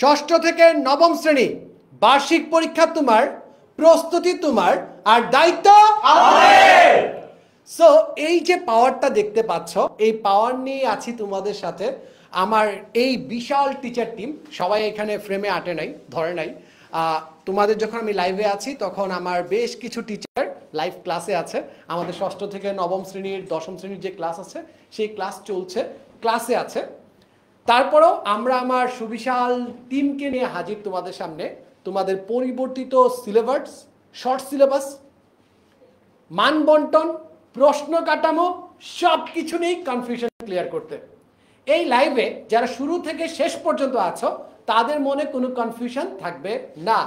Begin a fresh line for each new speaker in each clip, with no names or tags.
ষষ্ঠ থেকে নবম শ্রেণী বার্ষিক পরীক্ষা তোমার প্রস্তুতি তোমার আর দায়িত্ব সো এই যে পাওয়ারটা দেখতে পাচ্ছ এই পাওয়ার নিয়ে আছি তোমাদের সাথে আমার এই বিশাল টিচার টিম সবাই এখানে ফ্রেমে আটে নাই ধরে নাই তোমাদের যখন আমি লাইভে আছি তখন আমার বেশ কিছু টিচার লাইভ ক্লাসে আছে আমাদের ষষ্ঠ থেকে নবম শ্রেণীর দশম শ্রেণীর যে ক্লাস আছে সেই ক্লাস চলছে ক্লাসে আছে তারপরেও আমরা আমার সুবিশাল টিমকে নিয়ে হাজির তোমাদের সামনে তোমাদের পরিবর্তিত সিলেবাস শর্ট সিলেবাস মান বন্টন প্রশ্ন কাঠামো সব কিছু নিয়েই কনফিউশন ক্লিয়ার করতে এই লাইভে যারা শুরু থেকে শেষ পর্যন্ত আছো তাদের মনে কোনো কনফিউশন থাকবে না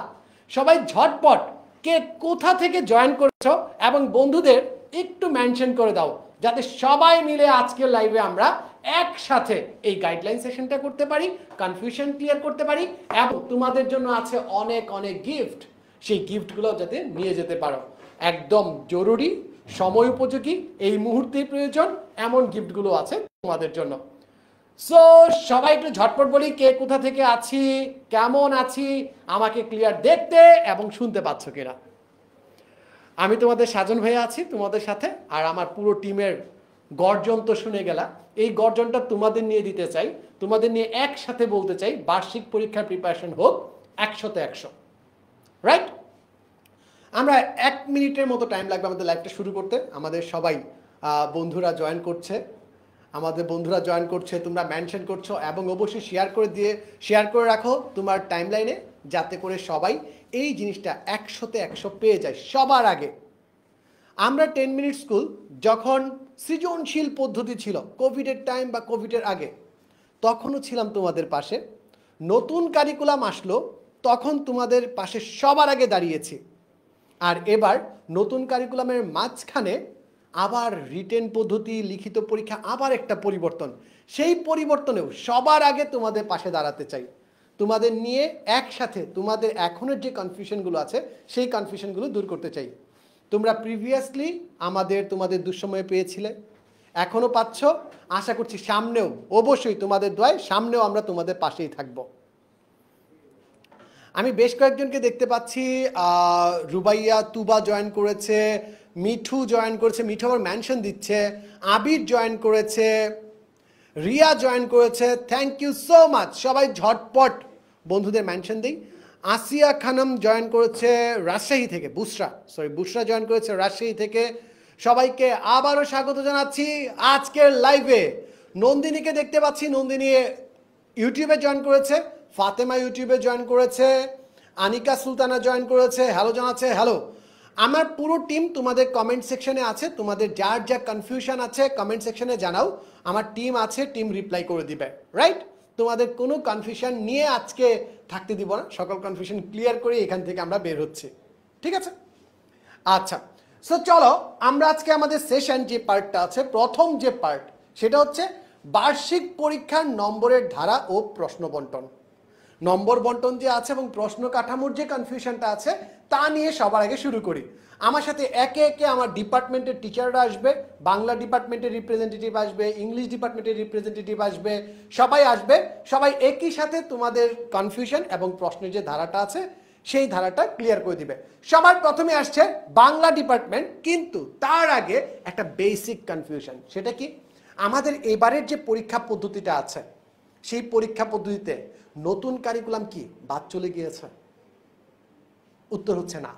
সবাই ঝটপট কে কোথা থেকে জয়েন করেছ এবং বন্ধুদের একটু মেনশন করে দাও যাতে সবাই মিলে আজকের লাইভে আমরা একসাথে এই গাইডলাইন সেশনটা করতে পারি কনফিউশন ক্লিয়ার করতে পারি এবং তোমাদের জন্য আছে অনেক অনেক গিফট সেই গিফটগুলো যাতে নিয়ে যেতে পারো একদম জরুরি সময় উপযোগী এই মুহূর্তেই প্রয়োজন এমন গিফটগুলো আছে তোমাদের জন্য সো সবাই একটু ঝটপট বলি কে কোথা থেকে আছি কেমন আছি আমাকে ক্লিয়ার দেখতে এবং শুনতে পাচ্ছ কিনা আমি তোমাদের সাজন ভাইয়া আছি তোমাদের সাথে আর আমার পুরো টিমের গর্জন তো শুনে গেলা এই গর্জনটা তোমাদের নিয়ে দিতে চাই তোমাদের নিয়ে একসাথে বলতে চাই বার্ষিক পরীক্ষার প্রিপারেশন হোক একশোতে একশো রাইট আমরা এক মিনিটের মতো টাইম লাগবে আমাদের লাইফটা শুরু করতে আমাদের সবাই বন্ধুরা জয়েন করছে আমাদের বন্ধুরা জয়েন করছে তোমরা মেনশন করছো এবং অবশ্যই শেয়ার করে দিয়ে শেয়ার করে রাখো তোমার টাইম লাইনে যাতে করে সবাই এই জিনিসটা একশোতে একশো পেয়ে যায় সবার আগে আমরা টেন মিনিট স্কুল যখন সৃজনশীল পদ্ধতি ছিল কোভিডের টাইম বা কোভিডের আগে তখনও ছিলাম তোমাদের পাশে নতুন কারিকুলাম আসলো তখন তোমাদের পাশে সবার আগে দাঁড়িয়েছি আর এবার নতুন কারিকুলামের মাঝখানে আবার রিটেন পদ্ধতি লিখিত পরীক্ষা আবার একটা পরিবর্তন সেই পরিবর্তনেও সবার আগে তোমাদের পাশে দাঁড়াতে চাই তোমাদের নিয়ে একসাথে তোমাদের এখনের যে কনফিউশনগুলো আছে সেই কনফিউশনগুলো দূর করতে চাই তোমরা প্রিভিয়াসলি আমাদের তোমাদের দুঃসময়ে পেয়েছিলে এখনও পাচ্ছ আশা করছি সামনেও অবশ্যই তোমাদের দোয়ায় সামনেও আমরা তোমাদের পাশেই থাকব আমি বেশ কয়েকজনকে দেখতে পাচ্ছি রুবাইয়া তুবা জয়েন করেছে মিঠু জয়েন করেছে মিঠু আমার ম্যানশন দিচ্ছে আবির জয়েন করেছে রিয়া জয়েন করেছে থ্যাংক ইউ সো মাচ সবাই ঝটপট বন্ধুদের ম্যানশন দিই আসিয়া খানম জয়েন করেছে রাজশাহী থেকে বুসরা সরি বুসরা জয়েন করেছে রাজশাহী থেকে সবাইকে আবারও স্বাগত জানাচ্ছি আজকের লাইভে নন্দিনীকে দেখতে পাচ্ছি নন্দিনী ইউটিউবে জয়েন করেছে ফাতেমা ইউটিউবে জয়েন করেছে আনিকা সুলতানা জয়েন করেছে হ্যালো জানাচ্ছে হ্যালো আমার পুরো টিম তোমাদের কমেন্ট সেকশনে আছে তোমাদের যার যা কনফিউশন আছে কমেন্ট সেকশনে জানাও আমার টিম আছে টিম রিপ্লাই করে দিবে রাইট তোমাদের কোনো কনফিউশন নিয়ে আজকে থাকতে দিব না সকল কনফিউশন ক্লিয়ার করে এখান থেকে আমরা বের হচ্ছি ঠিক আছে আচ্ছা সো চলো আমরা আজকে আমাদের সেশন যে পার্টটা আছে প্রথম যে পার্ট সেটা হচ্ছে বার্ষিক পরীক্ষার নম্বরের ধারা ও প্রশ্ন বন্টন নম্বর বন্টন যে আছে এবং প্রশ্ন কাঠামোর যে কনফিউশনটা আছে তা নিয়ে সবার আগে শুরু করি আমার সাথে একে একে আমার ডিপার্টমেন্টের টিচাররা আসবে বাংলা ডিপার্টমেন্টের রিপ্রেজেন্টেটিভ আসবে ইংলিশ ডিপার্টমেন্টের রিপ্রেজেন্টেটিভ আসবে সবাই আসবে সবাই একই সাথে তোমাদের কনফিউশন এবং প্রশ্নের যে ধারাটা আছে সেই ধারাটা ক্লিয়ার করে দিবে সবার প্রথমে আসছে বাংলা ডিপার্টমেন্ট কিন্তু তার আগে একটা বেসিক কনফিউশন সেটা কি আমাদের এবারের যে পরীক্ষা পদ্ধতিটা আছে সেই পরীক্ষা পদ্ধতিতে নতুন কারিকুলাম কি বাদ চলে গিয়েছে উত্তর হচ্ছে না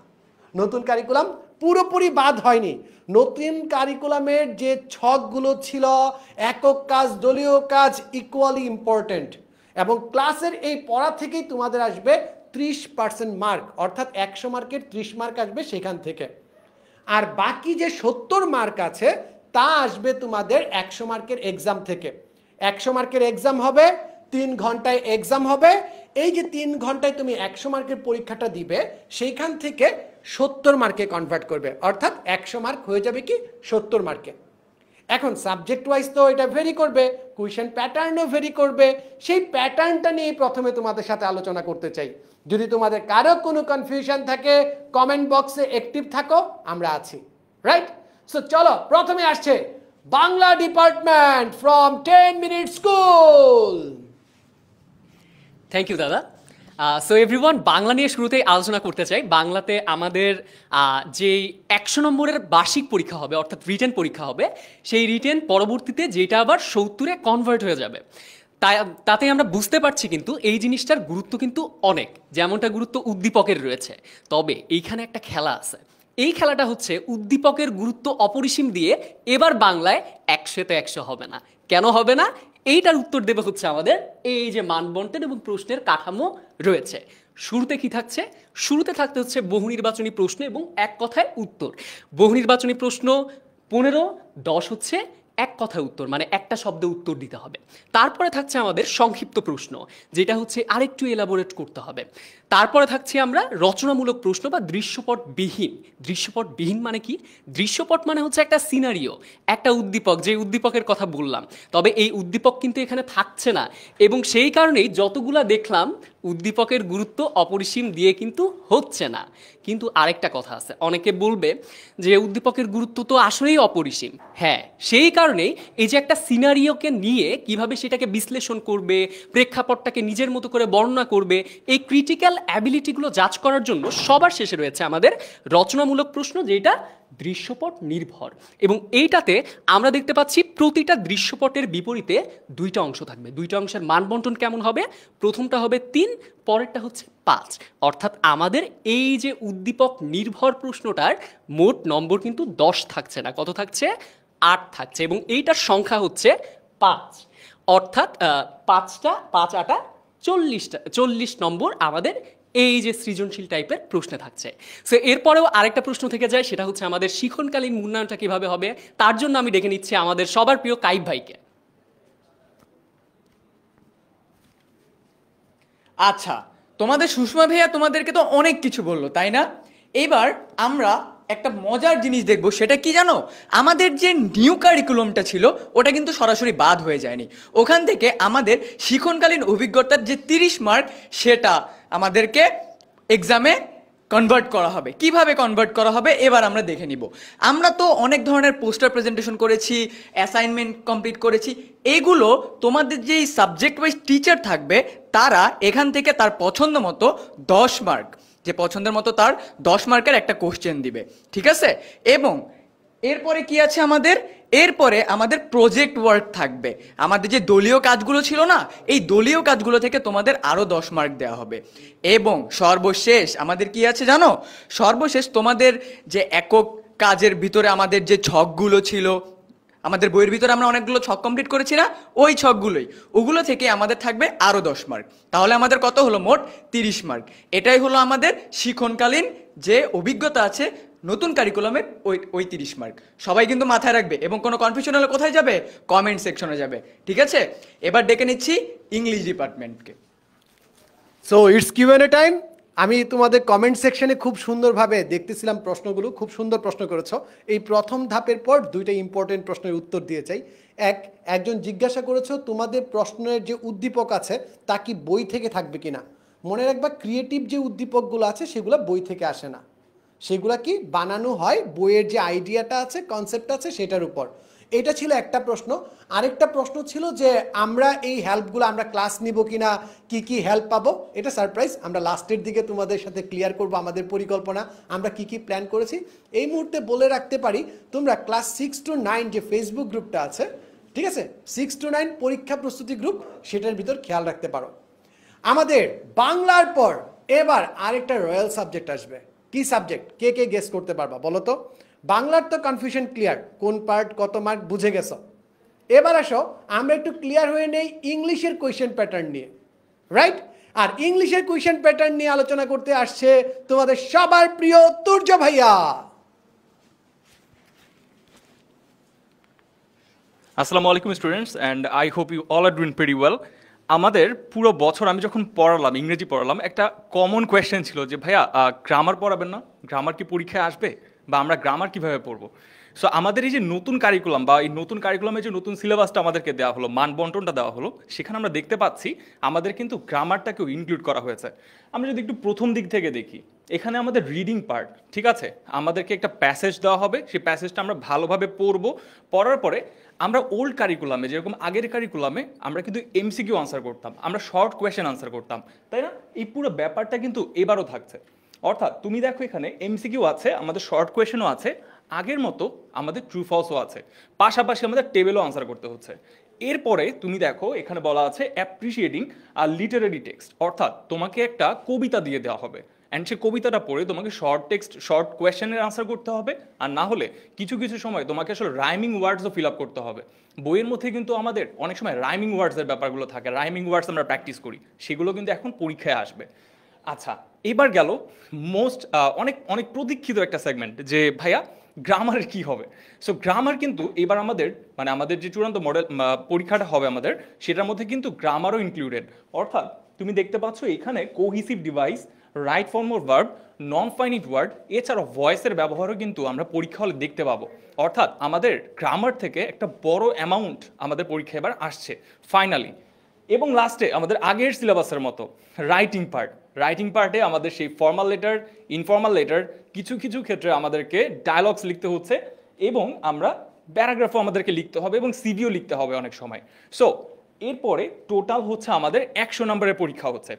নতুন কারিকুলাম পুরোপুরি বাদ হয়নি নতুন কারিকুলামের যে ছকগুলো ছিল একক কাজ দলীয় কাজ ইকুয়ালি ইম্পর্টেন্ট এবং ক্লাসের এই পড়া থেকেই তোমাদের আসবে ত্রিশ পার্সেন্ট মার্ক অর্থাৎ একশো মার্কের ত্রিশ মার্ক আসবে সেখান থেকে আর বাকি যে সত্তর মার্ক আছে তা আসবে তোমাদের একশো মার্কের এক্সাম থেকে একশো মার্কের এক্সাম হবে তিন ঘন্টায় এক্সাম হবে এই যে তিন ঘন্টায় তুমি একশো মার্কের পরীক্ষাটা দিবে সেইখান থেকে সত্তর মার্কে কনভার্ট করবে অর্থাৎ একশো মার্ক হয়ে যাবে কি সত্তর মার্কে এখন সাবজেক্ট ওয়াইজ তো এটা ভেরি করবে কুয়েশন প্যাটার্নও ভেরি করবে সেই প্যাটার্নটা নিয়ে প্রথমে তোমাদের সাথে আলোচনা করতে চাই যদি তোমাদের কারো কোনো কনফিউশন থাকে কমেন্ট বক্সে অ্যাক্টিভ থাকো আমরা আছি রাইট সো চলো প্রথমে আসছে Bangla department from ten minute school
thank you দাদা সো এভরিওয়ান বাংলা নিয়ে শুরুতেই আলোচনা করতে চাই বাংলাতে আমাদের যে একশো নম্বরের বার্ষিক পরীক্ষা হবে অর্থাৎ রিটেন পরীক্ষা হবে সেই রিটেন পরবর্তীতে যেটা আবার সত্তরে কনভার্ট হয়ে যাবে তাই তাতে আমরা বুঝতে পারছি কিন্তু এই জিনিসটার গুরুত্ব কিন্তু অনেক যেমনটা গুরুত্ব উদ্দীপকের রয়েছে তবে এইখানে একটা খেলা আছে এই খেলাটা হচ্ছে উদ্দীপকের গুরুত্ব অপরিসীম দিয়ে এবার বাংলায় একশোতে একশো হবে না কেন হবে না এইটার উত্তর দেবে হচ্ছে আমাদের এই যে মানবন্টন এবং প্রশ্নের কাঠামো রয়েছে শুরুতে কি থাকছে শুরুতে থাকতে হচ্ছে বহু নির্বাচনী প্রশ্ন এবং এক কথায় উত্তর বহু নির্বাচনী প্রশ্ন পনেরো দশ হচ্ছে এক কথায় উত্তর মানে একটা শব্দে উত্তর দিতে হবে তারপরে থাকছে আমাদের সংক্ষিপ্ত প্রশ্ন যেটা হচ্ছে আরেকটু এলাবোরেট করতে হবে তারপরে থাকছে আমরা রচনামূলক প্রশ্ন বা দৃশ্যপটবিহীন দৃশ্যপটবিহীন মানে কি দৃশ্যপট মানে হচ্ছে একটা সিনারিও একটা উদ্দীপক যে উদ্দীপকের কথা বললাম তবে এই উদ্দীপক কিন্তু এখানে থাকছে না এবং সেই কারণেই যতগুলা দেখলাম উদ্দীপকের গুরুত্ব অপরিসীম দিয়ে কিন্তু হচ্ছে না কিন্তু আরেকটা কথা আছে অনেকে বলবে যে উদ্দীপকের গুরুত্ব তো আসলেই অপরিসীম হ্যাঁ সেই কারণেই এই যে একটা সিনারিওকে নিয়ে কিভাবে সেটাকে বিশ্লেষণ করবে প্রেক্ষাপটটাকে নিজের মতো করে বর্ণনা করবে এই ক্রিটিক্যাল অ্যাবিলিটিগুলো যাচ করার জন্য সবার শেষে রয়েছে আমাদের রচনামূলক প্রশ্ন যেটা দৃশ্যপট নির্ভর এবং এইটাতে আমরা দেখতে পাচ্ছি প্রতিটা দৃশ্যপটের বিপরীতে দুইটা অংশ থাকবে দুইটা অংশের মানবন্টন কেমন হবে প্রথমটা হবে তিন পরেরটা হচ্ছে পাঁচ অর্থাৎ আমাদের এই যে উদ্দীপক নির্ভর প্রশ্নটার মোট নম্বর কিন্তু দশ থাকছে না কত থাকছে আট থাকছে এবং এইটার সংখ্যা হচ্ছে পাঁচ অর্থাৎ পাঁচটা পাঁচ আটা চল্লিশটা চল্লিশ নম্বর আমাদের এই যে সৃজনশীল টাইপের প্রশ্নে থাকছে সো এরপরেও আরেকটা প্রশ্ন থেকে যায় সেটা হচ্ছে আমাদের শিখনকালীন মূল্যায়নটা কীভাবে হবে তার জন্য আমি ডেকে নিচ্ছি আমাদের সবার প্রিয়
কাইব ভাইকে আচ্ছা তোমাদের সুষমা ভাইয়া তোমাদেরকে তো অনেক কিছু বললো তাই না এবার আমরা একটা মজার জিনিস দেখব সেটা কি জানো আমাদের যে নিউ কারিকুলামটা ছিল ওটা কিন্তু সরাসরি বাদ হয়ে যায়নি ওখান থেকে আমাদের শিখনকালীন অভিজ্ঞতার যে তিরিশ মার্ক সেটা আমাদেরকে এক্সামে কনভার্ট করা হবে কিভাবে কনভার্ট করা হবে এবার আমরা দেখে নিব আমরা তো অনেক ধরনের পোস্টার প্রেজেন্টেশন করেছি অ্যাসাইনমেন্ট কমপ্লিট করেছি এগুলো তোমাদের যেই সাবজেক্ট ওয়াইজ টিচার থাকবে তারা এখান থেকে তার পছন্দ মতো দশ মার্ক যে পছন্দের মতো তার দশ মার্কের একটা কোশ্চেন দিবে ঠিক আছে এবং এরপরে কি আছে আমাদের এরপরে আমাদের প্রজেক্ট ওয়ার্ক থাকবে আমাদের যে দলীয় কাজগুলো ছিল না এই দলীয় কাজগুলো থেকে তোমাদের আরও দশ মার্ক দেওয়া হবে এবং সর্বশেষ আমাদের কি আছে জানো সর্বশেষ তোমাদের যে একক কাজের ভিতরে আমাদের যে ছকগুলো ছিল আমাদের বইয়ের ভিতরে আমরা অনেকগুলো ছক কমপ্লিট করেছি না ওই ছকগুলোই ওগুলো থেকে আমাদের থাকবে আরও দশ মার্ক তাহলে আমাদের কত হলো মোট তিরিশ মার্ক এটাই হলো আমাদের শিখনকালীন যে অভিজ্ঞতা আছে নতুন কারিকুলামের ওই ওই তিরিশ মার্ক সবাই কিন্তু মাথায় রাখবে এবং কোনো কনফিউশন হলে কোথায় যাবে কমেন্ট সেকশনে যাবে ঠিক আছে এবার ডেকে নিচ্ছি ইংলিশ ডিপার্টমেন্টকে
so it's Q n A time আমি তোমাদের কমেন্ট সেকশনে খুব সুন্দরভাবে দেখতেছিলাম প্রশ্নগুলো খুব সুন্দর প্রশ্ন করেছ এই প্রথম ধাপের পর দুইটা ইম্পর্টেন্ট প্রশ্নের উত্তর দিয়ে চাই এক একজন জিজ্ঞাসা করেছ তোমাদের প্রশ্নের যে উদ্দীপক আছে তা কি বই থেকে থাকবে কিনা মনে রাখবা ক্রিয়েটিভ যে উদ্দীপকগুলো আছে সেগুলো বই থেকে আসে না সেগুলা কি বানানো হয় বইয়ের যে আইডিয়াটা আছে কনসেপ্ট আছে সেটার উপর এটা ছিল একটা প্রশ্ন আরেকটা প্রশ্ন ছিল যে আমরা এই হেল্পগুলো আমরা ক্লাস নিব কি না কী কী হেল্প পাবো এটা সারপ্রাইজ আমরা লাস্টের দিকে তোমাদের সাথে ক্লিয়ার করব আমাদের পরিকল্পনা আমরা কি কি প্ল্যান করেছি এই মুহূর্তে বলে রাখতে পারি তোমরা ক্লাস সিক্স টু নাইন যে ফেসবুক গ্রুপটা আছে ঠিক আছে সিক্স টু নাইন পরীক্ষা প্রস্তুতি গ্রুপ সেটার ভিতর খেয়াল রাখতে পারো আমাদের বাংলার পর এবার আরেকটা রয়্যাল সাবজেক্ট আসবে কি সাবজেক্ট কে কে গেস করতে পারবা বলো তো বাংলার তো কনফিউশন ক্লিয়ার কোন পার্ট কত মার্ক বুঝে গেছ এবার আসো আমরা একটু ক্লিয়ার হয়ে নেই ইংলিশের কোয়েশ্চেন প্যাটার্ন নিয়ে রাইট আর ইংলিশের কোয়েশ্চেন প্যাটার্ন নিয়ে আলোচনা করতে আসছে তোমাদের সবার প্রিয় তুর্য ভাইয়া
আসসালামু আলাইকুম students and I hope you all are doing very well আমাদের পুরো বছর আমি যখন পড়ালাম ইংরেজি পড়ালাম একটা কমন কোয়েশ্চেন ছিল যে ভাইয়া গ্রামার পড়াবেন না গ্রামার কি পরীক্ষায় আসবে বা আমরা গ্রামার কিভাবে পড়বো সো আমাদের এই যে নতুন কারিকুলাম বা এই নতুন কারিকুলামে যে নতুন সিলেবাসটা আমাদেরকে দেওয়া হলো বন্টনটা দেওয়া হলো সেখানে আমরা দেখতে পাচ্ছি আমাদের কিন্তু গ্রামারটাকেও ইনক্লুড করা হয়েছে আমরা যদি একটু প্রথম দিক থেকে দেখি এখানে আমাদের রিডিং পার্ট ঠিক আছে আমাদেরকে একটা প্যাসেজ দেওয়া হবে সেই প্যাসেজটা আমরা ভালোভাবে পড়ব পড়ার পরে আমরা ওল্ড কারিকুলামে যেরকম আগের কারিকুলামে আমরা কিন্তু এমসিকিউ আনসার করতাম আমরা শর্ট কোয়েশ্চেন আনসার করতাম তাই না এই পুরো ব্যাপারটা কিন্তু এবারও থাকছে অর্থাৎ তুমি দেখো এখানে এমসিকিউ আছে আমাদের শর্ট কোয়েশনও আছে আগের মতো আমাদের ট্রু ফলসও আছে পাশাপাশি আমাদের টেবিলও আনসার করতে হচ্ছে এরপরে তুমি দেখো এখানে বলা আছে অ্যাপ্রিসিয়েটিং আর লিটারেরি টেক্সট অর্থাৎ তোমাকে একটা কবিতা দিয়ে দেওয়া হবে অ্যান্ড সে কবিতাটা পড়ে তোমাকে শর্ট টেক্সট শর্ট কোয়েশ্চেনের আনসার করতে হবে আর না হলে কিছু কিছু সময় তোমাকে আসলে রাইমিং ওয়ার্ডসও ফিল আপ করতে হবে বইয়ের মধ্যে কিন্তু আমাদের অনেক সময় রাইমিং ওয়ার্ডসের ব্যাপারগুলো থাকে রাইমিং ওয়ার্ডস আমরা প্র্যাকটিস করি সেগুলো কিন্তু এখন পরীক্ষায় আসবে আচ্ছা এবার গেল মোস্ট অনেক অনেক প্রতীক্ষিত একটা সেগমেন্ট যে ভাইয়া গ্রামারের কি হবে সো গ্রামার কিন্তু এবার আমাদের মানে আমাদের যে চূড়ান্ত মডেল পরীক্ষাটা হবে আমাদের সেটার মধ্যে কিন্তু গ্রামারও ইনক্লুডেড অর্থাৎ তুমি দেখতে পাচ্ছ এখানে cohesive device right form of verb non finite word এছাড়াও ভয়েসের ব্যবহারও কিন্তু আমরা পরীক্ষা হলে দেখতে পাবো অর্থাৎ আমাদের গ্রামার থেকে একটা বড় অ্যামাউন্ট আমাদের পরীক্ষা এবার আসছে ফাইনালি এবং লাস্টে আমাদের আগের সিলেবাসের মতো রাইটিং পার্ট রাইটিং পার্টে আমাদের সেই ফর্মাল লেটার ইনফর্মাল লেটার কিছু কিছু ক্ষেত্রে আমাদেরকে ডায়ালগস লিখতে হচ্ছে এবং আমরা প্যারাগ্রাফও আমাদেরকে লিখতে হবে এবং সিভিও লিখতে হবে অনেক সময় সো এরপরে টোটাল হচ্ছে আমাদের একশো নম্বরের পরীক্ষা হচ্ছে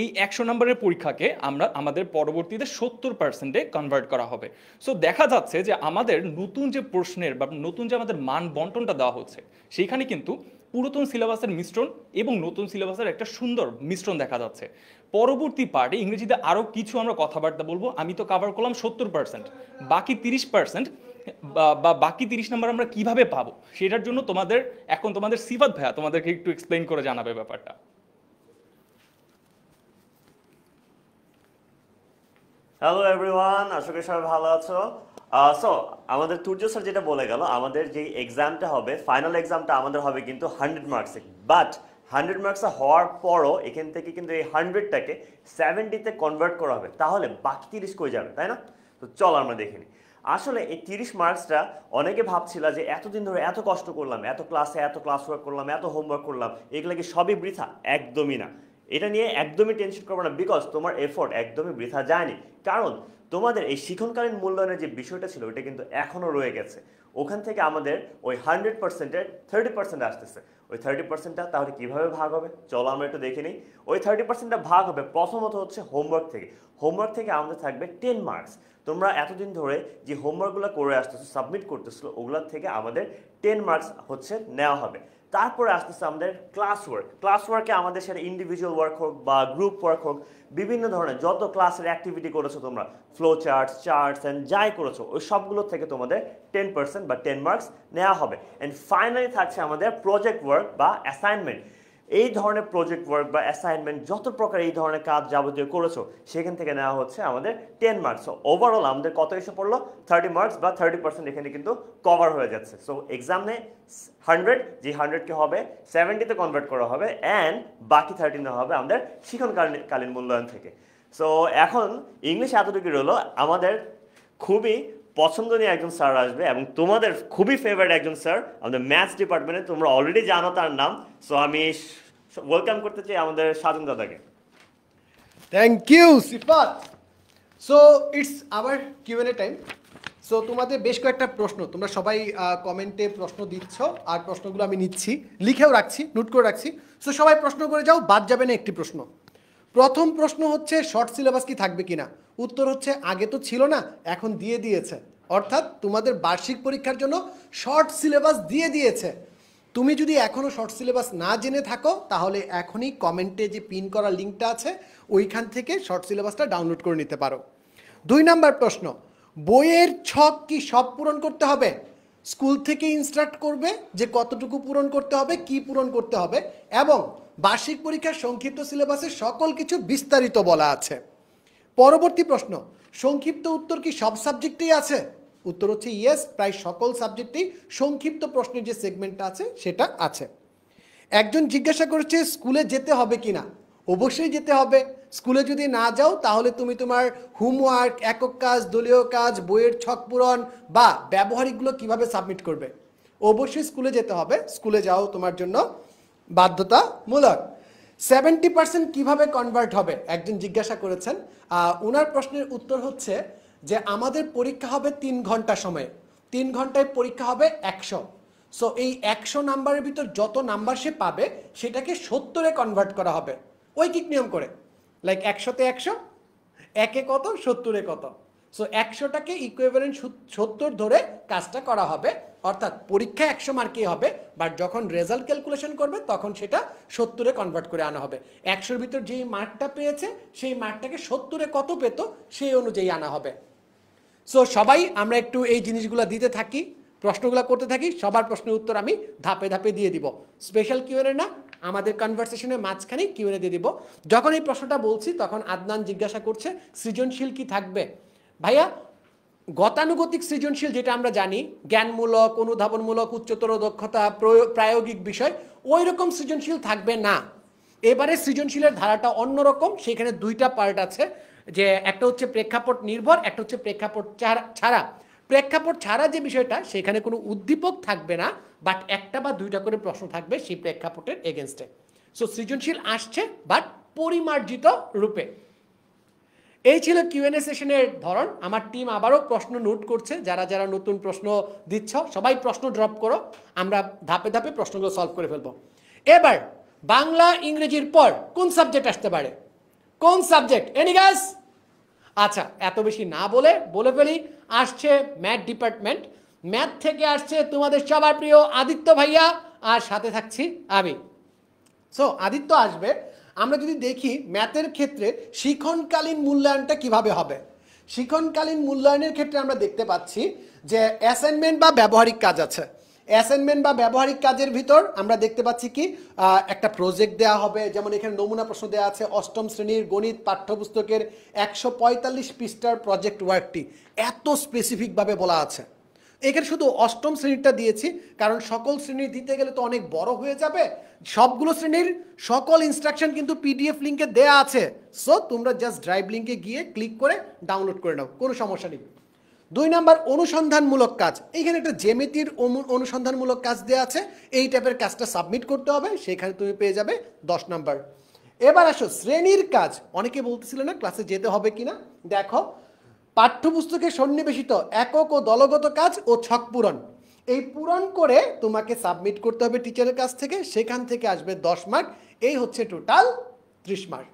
এই একশো নম্বরের পরীক্ষাকে আমরা আমাদের পরবর্তীতে সত্তর পার্সেন্টে কনভার্ট করা হবে সো দেখা যাচ্ছে যে আমাদের নতুন যে প্রশ্নের বা নতুন যে আমাদের মান বন্টনটা দেওয়া হচ্ছে সেইখানে কিন্তু পুরাতন সিলেবাসের মিশ্রণ এবং নতুন সিলেবাসের একটা সুন্দর মিশ্রণ দেখা যাচ্ছে পরবর্তী পার্টে ইংরেজিতে আরও কিছু আমরা কথাবার্তা বলবো আমি তো কাভার করলাম সত্তর পার্সেন্ট বাকি তিরিশ পার্সেন্ট বা বাকি তিরিশ নাম্বার আমরা কিভাবে পাবো সেটার জন্য তোমাদের এখন তোমাদের সিফাত ভাইয়া তোমাদেরকে একটু এক্সপ্লেন করে জানাবে ব্যাপারটা
হ্যালো এভরিওয়ান আশা করি সবাই ভালো আছো সো আমাদের তুর্য স্যার যেটা বলে গেল আমাদের যে এক্সামটা হবে ফাইনাল এক্সামটা আমাদের হবে কিন্তু হান্ড্রেড মার্কসে বাট হান্ড্রেড মার্কস হওয়ার পরও এখান থেকে কিন্তু এই হান্ড্রেডটাকে সেভেন্টিতে কনভার্ট করা হবে তাহলে বাকি তিরিশ কই যাবে তাই না তো চল আমরা দেখে নিই আসলে এই তিরিশ মার্কসটা অনেকে ভাবছিল যে এতদিন ধরে এত কষ্ট করলাম এত ক্লাসে এত ক্লাস ওয়ার্ক করলাম এত হোমওয়ার্ক করলাম এগুলো কি সবই বৃথা একদমই না এটা নিয়ে একদমই টেনশন করবো না বিকজ তোমার এফোর্ট একদমই বৃথা যায়নি কারণ তোমাদের এই শিক্ষণকালীন মূল্যায়নের যে বিষয়টা ছিল ওটা কিন্তু এখনও রয়ে গেছে ওখান থেকে আমাদের ওই হান্ড্রেড পার্সেন্টের থার্টি পার্সেন্ট আসতেছে ওই থার্টি পার্সেন্টটা তাহলে কীভাবে ভাগ হবে চলো আমরা একটু দেখে নিই ওই থার্টি পার্সেন্টটা ভাগ হবে প্রথমত হচ্ছে হোমওয়ার্ক থেকে হোমওয়ার্ক থেকে আমাদের থাকবে টেন মার্কস তোমরা এতদিন ধরে যে হোমওয়ার্কগুলো করে আসতেছো সাবমিট করতেছো ওগুলোর থেকে আমাদের টেন মার্কস হচ্ছে নেওয়া হবে তারপরে আসতেছে আমাদের ক্লাস ওয়ার্ক ক্লাস ওয়ার্কে আমাদের সেটা ইন্ডিভিজুয়াল ওয়ার্ক হোক বা গ্রুপ ওয়ার্ক হোক বিভিন্ন ধরনের যত ক্লাসের অ্যাক্টিভিটি করেছো তোমরা ফ্লো চার্টস চার্টস অ্যান্ড যাই করেছো ওই সবগুলো থেকে তোমাদের টেন পার্সেন্ট বা টেন মার্কস নেওয়া হবে অ্যান্ড ফাইনালি থাকছে আমাদের প্রজেক্ট ওয়ার্ক বা অ্যাসাইনমেন্ট এই ধরনের প্রজেক্ট ওয়ার্ক বা অ্যাসাইনমেন্ট যত প্রকার এই ধরনের কাজ যাবতীয় করেছো সেখান থেকে নেওয়া হচ্ছে আমাদের টেন মার্কস সো ওভারঅল আমাদের কত এসে পড়লো থার্টি মার্কস বা থার্টি পার্সেন্ট এখানে কিন্তু কভার হয়ে যাচ্ছে সো এক্সামে হান্ড্রেড যে হান্ড্রেডকে হবে সেভেন্টিতে কনভার্ট করা হবে অ্যান্ড বাকি থার্টিনে হবে আমাদের শিক্ষণকালীন মূল্যায়ন থেকে সো এখন ইংলিশ এতটুকু রইলো আমাদের খুবই পছন্দ নিয়ে একজন স্যার আসবে এবং তোমাদের খুবই ফেভারিট একজন স্যার আমাদের ম্যাথস ডিপার্টমেন্টে তোমরা অলরেডি জানো তার নাম সো আমি ওয়েলকাম করতে চাই আমাদের সাজন দাদাকে
thank you Sifat so it's an Q n A time so তোমাদের বেশ কয়েকটা প্রশ্ন তোমরা সবাই কমেন্টে প্রশ্ন দিচ্ছ আর প্রশ্নগুলো আমি নিচ্ছি লিখেও রাখছি নোট করে রাখছি সো সবাই প্রশ্ন করে যাও বাদ যাবে না একটি প্রশ্ন প্রথম প্রশ্ন হচ্ছে শর্ট সিলেবাস কি থাকবে কিনা উত্তর হচ্ছে আগে তো ছিল না এখন দিয়ে দিয়েছে অর্থাৎ তোমাদের বার্ষিক পরীক্ষার জন্য শর্ট সিলেবাস দিয়ে দিয়েছে তুমি যদি এখনও শর্ট সিলেবাস না জেনে থাকো তাহলে এখনই কমেন্টে যে পিন করা লিঙ্কটা আছে ওইখান থেকে শর্ট সিলেবাসটা ডাউনলোড করে নিতে পারো দুই নাম্বার প্রশ্ন বইয়ের ছক কি সব পূরণ করতে হবে স্কুল থেকে ইনস্ট্রাক্ট করবে যে কতটুকু পূরণ করতে হবে কি পূরণ করতে হবে এবং বার্ষিক পরীক্ষার সংক্ষিপ্ত সিলেবাসে সকল কিছু বিস্তারিত বলা আছে পরবর্তী প্রশ্ন সংক্ষিপ্ত উত্তর কি সব সাবজেক্টেই আছে উত্তর হচ্ছে ইয়েস প্রায় সকল সাবজেক্টেই সংক্ষিপ্ত প্রশ্নের যে সেগমেন্টটা আছে সেটা আছে একজন জিজ্ঞাসা করেছে স্কুলে যেতে হবে কি না অবশ্যই যেতে হবে স্কুলে যদি না যাও তাহলে তুমি তোমার হোমওয়ার্ক একক কাজ দলীয় কাজ বইয়ের ছক পূরণ বা ব্যবহারিকগুলো কিভাবে সাবমিট করবে অবশ্যই স্কুলে যেতে হবে স্কুলে যাও তোমার জন্য বাধ্যতামূলক সেভেন্টি পার্সেন্ট কীভাবে কনভার্ট হবে একজন জিজ্ঞাসা করেছেন ওনার প্রশ্নের উত্তর হচ্ছে যে আমাদের পরীক্ষা হবে তিন ঘন্টা সময়ে তিন ঘন্টায় পরীক্ষা হবে একশো সো এই একশো নাম্বারের ভিতর যত নাম্বার সে পাবে সেটাকে সত্তরে কনভার্ট করা হবে ওই কিক নিয়ম করে লাইক একশোতে একশো একে কত সত্তরে কত সো একশোটাকে ইকুয়েভারেন্ট সত্তর ধরে কাজটা করা হবে অর্থাৎ পরীক্ষা একশো মার্কে হবে বাট যখন রেজাল্ট ক্যালকুলেশন করবে তখন সেটা সত্তরে কনভার্ট করে আনা হবে একশোর ভিতর যেই মার্কটা পেয়েছে সেই মার্কটাকে সত্তরে কত পেত সেই অনুযায়ী আনা হবে সো সবাই আমরা একটু এই জিনিসগুলো দিতে থাকি প্রশ্নগুলো করতে থাকি সবার প্রশ্নের উত্তর আমি ধাপে ধাপে দিয়ে দিব স্পেশাল কিউরে না আমাদের কনভারসেশনের মাঝখানে কিউরে দিয়ে দিব যখন এই প্রশ্নটা বলছি তখন আদনান জিজ্ঞাসা করছে সৃজনশীল কি থাকবে ভাইয়া গতানুগতিক সৃজনশীল যেটা আমরা জানি জ্ঞানমূলক অনুধাবনমূলক উচ্চতর দক্ষতা প্রায়োগিক বিষয় ওই রকম সৃজনশীল থাকবে না এবারে সৃজনশীলের ধারাটা অন্যরকম সেখানে দুইটা পার্ট আছে যে একটা হচ্ছে প্রেক্ষাপট নির্ভর একটা হচ্ছে প্রেক্ষাপট ছাড়া প্রেক্ষাপট ছাড়া যে বিষয়টা সেখানে কোনো উদ্দীপক থাকবে না বাট একটা বা দুইটা করে প্রশ্ন থাকবে সেই প্রেক্ষাপটের এগেনস্টে সো সৃজনশীল আসছে বাট পরিমার্জিত রূপে এই ছিল কিউএনএ সেশনের ধরন আমার টিম আবারও প্রশ্ন নোট করছে যারা যারা নতুন প্রশ্ন দিচ্ছ সবাই প্রশ্ন ড্রপ করো আমরা ধাপে ধাপে প্রশ্নগুলো সলভ করে ফেলবো এবার বাংলা ইংরেজির পর কোন সাবজেক্ট আসতে পারে কোন সাবজেক্ট এনি গাছ আচ্ছা এত বেশি না বলে বলে ফেলি আসছে ম্যাথ ডিপার্টমেন্ট ম্যাথ থেকে আসছে তোমাদের সবার প্রিয় আদিত্য ভাইয়া আর সাথে থাকছি আমি সো আদিত্য আসবে আমরা যদি দেখি ম্যাথের ক্ষেত্রে শিখনকালীন মূল্যায়নটা কিভাবে হবে শিখনকালীন মূল্যায়নের ক্ষেত্রে আমরা দেখতে পাচ্ছি যে অ্যাসাইনমেন্ট বা ব্যবহারিক কাজ আছে অ্যাসাইনমেন্ট বা ব্যবহারিক কাজের ভিতর আমরা দেখতে পাচ্ছি কি একটা প্রজেক্ট দেওয়া হবে যেমন এখানে নমুনা প্রশ্ন দেওয়া আছে অষ্টম শ্রেণীর গণিত পাঠ্যপুস্তকের একশো পঁয়তাল্লিশ পৃষ্ঠার প্রজেক্ট ওয়ার্কটি এত স্পেসিফিকভাবে বলা আছে এখানে শুধু অষ্টম শ্রেণীরটা দিয়েছি কারণ সকল শ্রেণীর দিতে গেলে তো অনেক বড় হয়ে যাবে সবগুলো শ্রেণীর সকল ইনস্ট্রাকশন কিন্তু পিডিএফ লিঙ্কে দেয়া আছে সো তোমরা জাস্ট ড্রাইভ লিঙ্কে গিয়ে ক্লিক করে ডাউনলোড করে নাও কোনো সমস্যা নেই দুই নাম্বার অনুসন্ধানমূলক কাজ এইখানে একটা জেমিতির অনুসন্ধানমূলক কাজ দেওয়া আছে এই টাইপের কাজটা সাবমিট করতে হবে সেখানে তুমি পেয়ে যাবে দশ নাম্বার এবার আসো শ্রেণীর কাজ অনেকে বলতেছিল না ক্লাসে যেতে হবে কিনা দেখো পাঠ্যপুস্তকে সন্নিবেশিত একক ও দলগত কাজ ও ছক পূরণ এই পূরণ করে তোমাকে সাবমিট করতে হবে টিচারের কাছ থেকে সেখান থেকে আসবে দশ মার্ক এই হচ্ছে টোটাল ত্রিশ মার্ক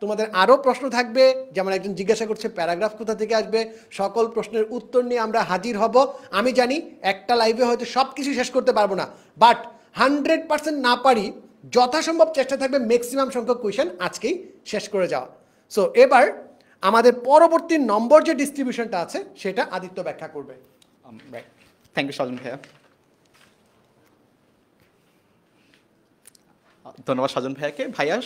তোমাদের আরও প্রশ্ন থাকবে যেমন একজন জিজ্ঞাসা করছে প্যারাগ্রাফ কোথা থেকে আসবে সকল প্রশ্নের উত্তর নিয়ে আমরা হাজির হব আমি জানি একটা লাইভে হয়তো সব কিছু শেষ করতে পারবো না বাট হান্ড্রেড পার্সেন্ট না পারি যথাসম্ভব চেষ্টা থাকবে ম্যাক্সিমাম সংখ্যক কোয়েশন আজকেই শেষ করে যাওয়া সো এবার আমাদের পরবর্তী নম্বর যে ডিস্ট্রিবিউশনটা আছে সেটা আদিত্য ব্যাখ্যা করবে
থ্যাংক ইউ সজন ভাইয়া ধন্যবাদ সজন ভাইয়াকে ভাইয়া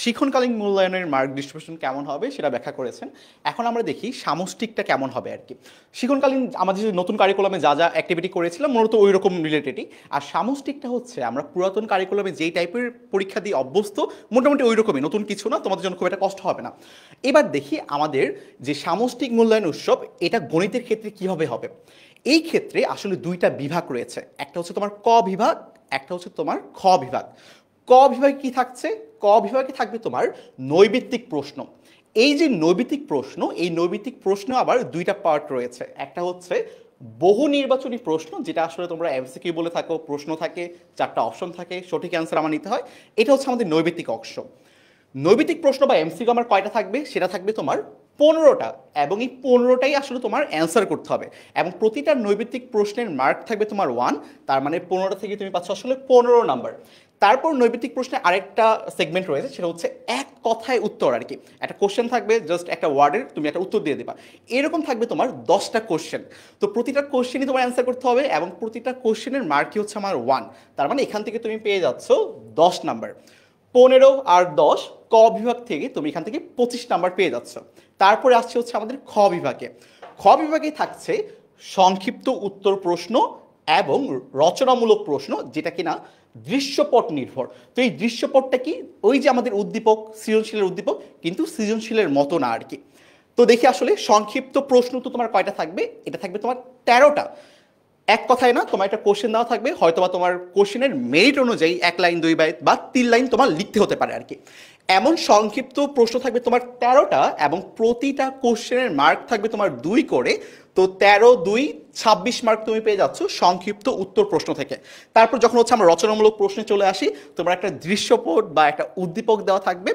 শিক্ষণকালীন মূল্যায়নের মার্ক ডিস্ট্রিবিউশন কেমন হবে সেটা ব্যাখ্যা করেছেন এখন আমরা দেখি সামষ্টিকটা কেমন হবে আর কি শিক্ষণকালীন আমাদের যে নতুন কারিকুলামে যা যা অ্যাক্টিভিটি করেছিলাম মূলত ওই রকম রিলেটেডই আর সামষ্টিকটা হচ্ছে আমরা পুরাতন কারিকুলামে যেই টাইপের পরীক্ষা দিয়ে অভ্যস্ত মোটামুটি ওই রকমই নতুন কিছু না তোমাদের জন্য খুব একটা কষ্ট হবে না এবার দেখি আমাদের যে সামষ্টিক মূল্যায়ন উৎসব এটা গণিতের ক্ষেত্রে কীভাবে হবে এই ক্ষেত্রে আসলে দুইটা বিভাগ রয়েছে একটা হচ্ছে তোমার ক বিভাগ একটা হচ্ছে তোমার খ বিভাগ ক বিভাগে কি থাকছে ক বিভাগে থাকবে তোমার নৈবিত্তিক প্রশ্ন এই যে নৈবিত্তিক প্রশ্ন এই নৈবিত্তিক প্রশ্ন আবার দুইটা পার্ট রয়েছে একটা হচ্ছে বহু নির্বাচনী প্রশ্ন যেটা আসলে তোমরা এমসি কিউ বলে থাকো প্রশ্ন থাকে চারটা অপশন থাকে সঠিক অ্যান্সার আমার নিতে হয় এটা হচ্ছে আমাদের নৈবিত্তিক অংশ নৈবিত্তিক প্রশ্ন বা এমসি আমার কয়টা থাকবে সেটা থাকবে তোমার পনেরোটা এবং এই পনেরোটাই আসলে তোমার অ্যান্সার করতে হবে এবং প্রতিটা নৈবিত্তিক প্রশ্নের মার্ক থাকবে তোমার ওয়ান তার মানে পনেরোটা থেকে তুমি পাচ্ছ আসলে পনেরো নাম্বার তারপর নৈবিত্তিক প্রশ্নে আরেকটা সেগমেন্ট রয়েছে সেটা হচ্ছে এক কথায় উত্তর আর কি একটা কোশ্চেন থাকবে জাস্ট একটা ওয়ার্ডের তুমি একটা উত্তর দিয়ে দেবা এরকম থাকবে তোমার দশটা কোশ্চেন তো প্রতিটা কোশ্চেনই তোমার অ্যান্সার করতে হবে এবং প্রতিটা কোশ্চেনের মার্কই হচ্ছে আমার ওয়ান তার মানে এখান থেকে তুমি পেয়ে যাচ্ছ দশ নাম্বার পনেরো আর দশ ক বিভাগ থেকে তুমি এখান থেকে পঁচিশ নাম্বার পেয়ে যাচ্ছ তারপরে আসছে হচ্ছে আমাদের খ বিভাগে খ বিভাগে থাকছে সংক্ষিপ্ত উত্তর প্রশ্ন এবং রচনামূলক প্রশ্ন যেটা কিনা দৃশ্যপট নির্ভর তো এই দৃশ্যপটটা কি ওই যে আমাদের উদ্দীপক সৃজনশীলের উদ্দীপক কিন্তু সৃজনশীলের মতো না আর কি তো দেখি আসলে সংক্ষিপ্ত প্রশ্ন তো তোমার কয়টা থাকবে এটা থাকবে তোমার তেরোটা এক কথায় না তোমার একটা কোশ্চেন দেওয়া থাকবে হয়তো বা তোমার কোশ্চেনের মেরিট অনুযায়ী এক লাইন দুই বাইট বা তিন লাইন তোমার লিখতে হতে পারে আর কি এমন সংক্ষিপ্ত প্রশ্ন থাকবে তোমার তেরোটা এবং প্রতিটা কোশ্চেনের মার্ক থাকবে তোমার দুই করে তো তেরো দুই ছাব্বিশ মার্ক তুমি পেয়ে যাচ্ছ সংক্ষিপ্ত উত্তর প্রশ্ন থেকে তারপর যখন হচ্ছে আমরা রচনামূলক প্রশ্নে চলে আসি তোমার একটা দৃশ্যপট বা একটা উদ্দীপক দেওয়া থাকবে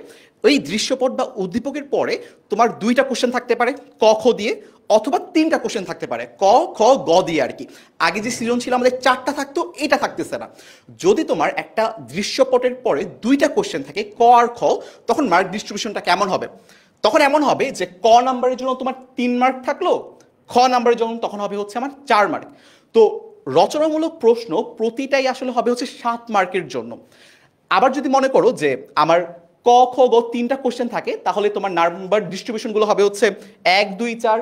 ওই দৃশ্যপট বা উদ্দীপকের পরে তোমার দুইটা কোশ্চেন থাকতে পারে ক খ দিয়ে অথবা তিনটা কোশ্চেন থাকতে পারে ক খ গ দিয়ে আর কি আগে যে সৃজনশীল আমাদের চারটা থাকতো এটা থাকতেছে না যদি তোমার একটা দৃশ্যপটের পরে দুইটা কোশ্চেন থাকে ক আর খ তখন মার্ক ডিস্ট্রিবিউশনটা কেমন হবে তখন এমন হবে যে ক নাম্বারের জন্য তোমার তিন মার্ক থাকলো খ নাম্বারে যখন তখন হবে হচ্ছে আমার চার মার্ক তো রচনামূলক প্রশ্ন প্রতিটাই আসলে হবে হচ্ছে সাত মার্কের জন্য আবার যদি মনে করো যে আমার ক খ গ তিনটা কোশ্চেন থাকে তাহলে তোমার নাম্বার ডিস্ট্রিবিউশনগুলো হবে হচ্ছে এক দুই চার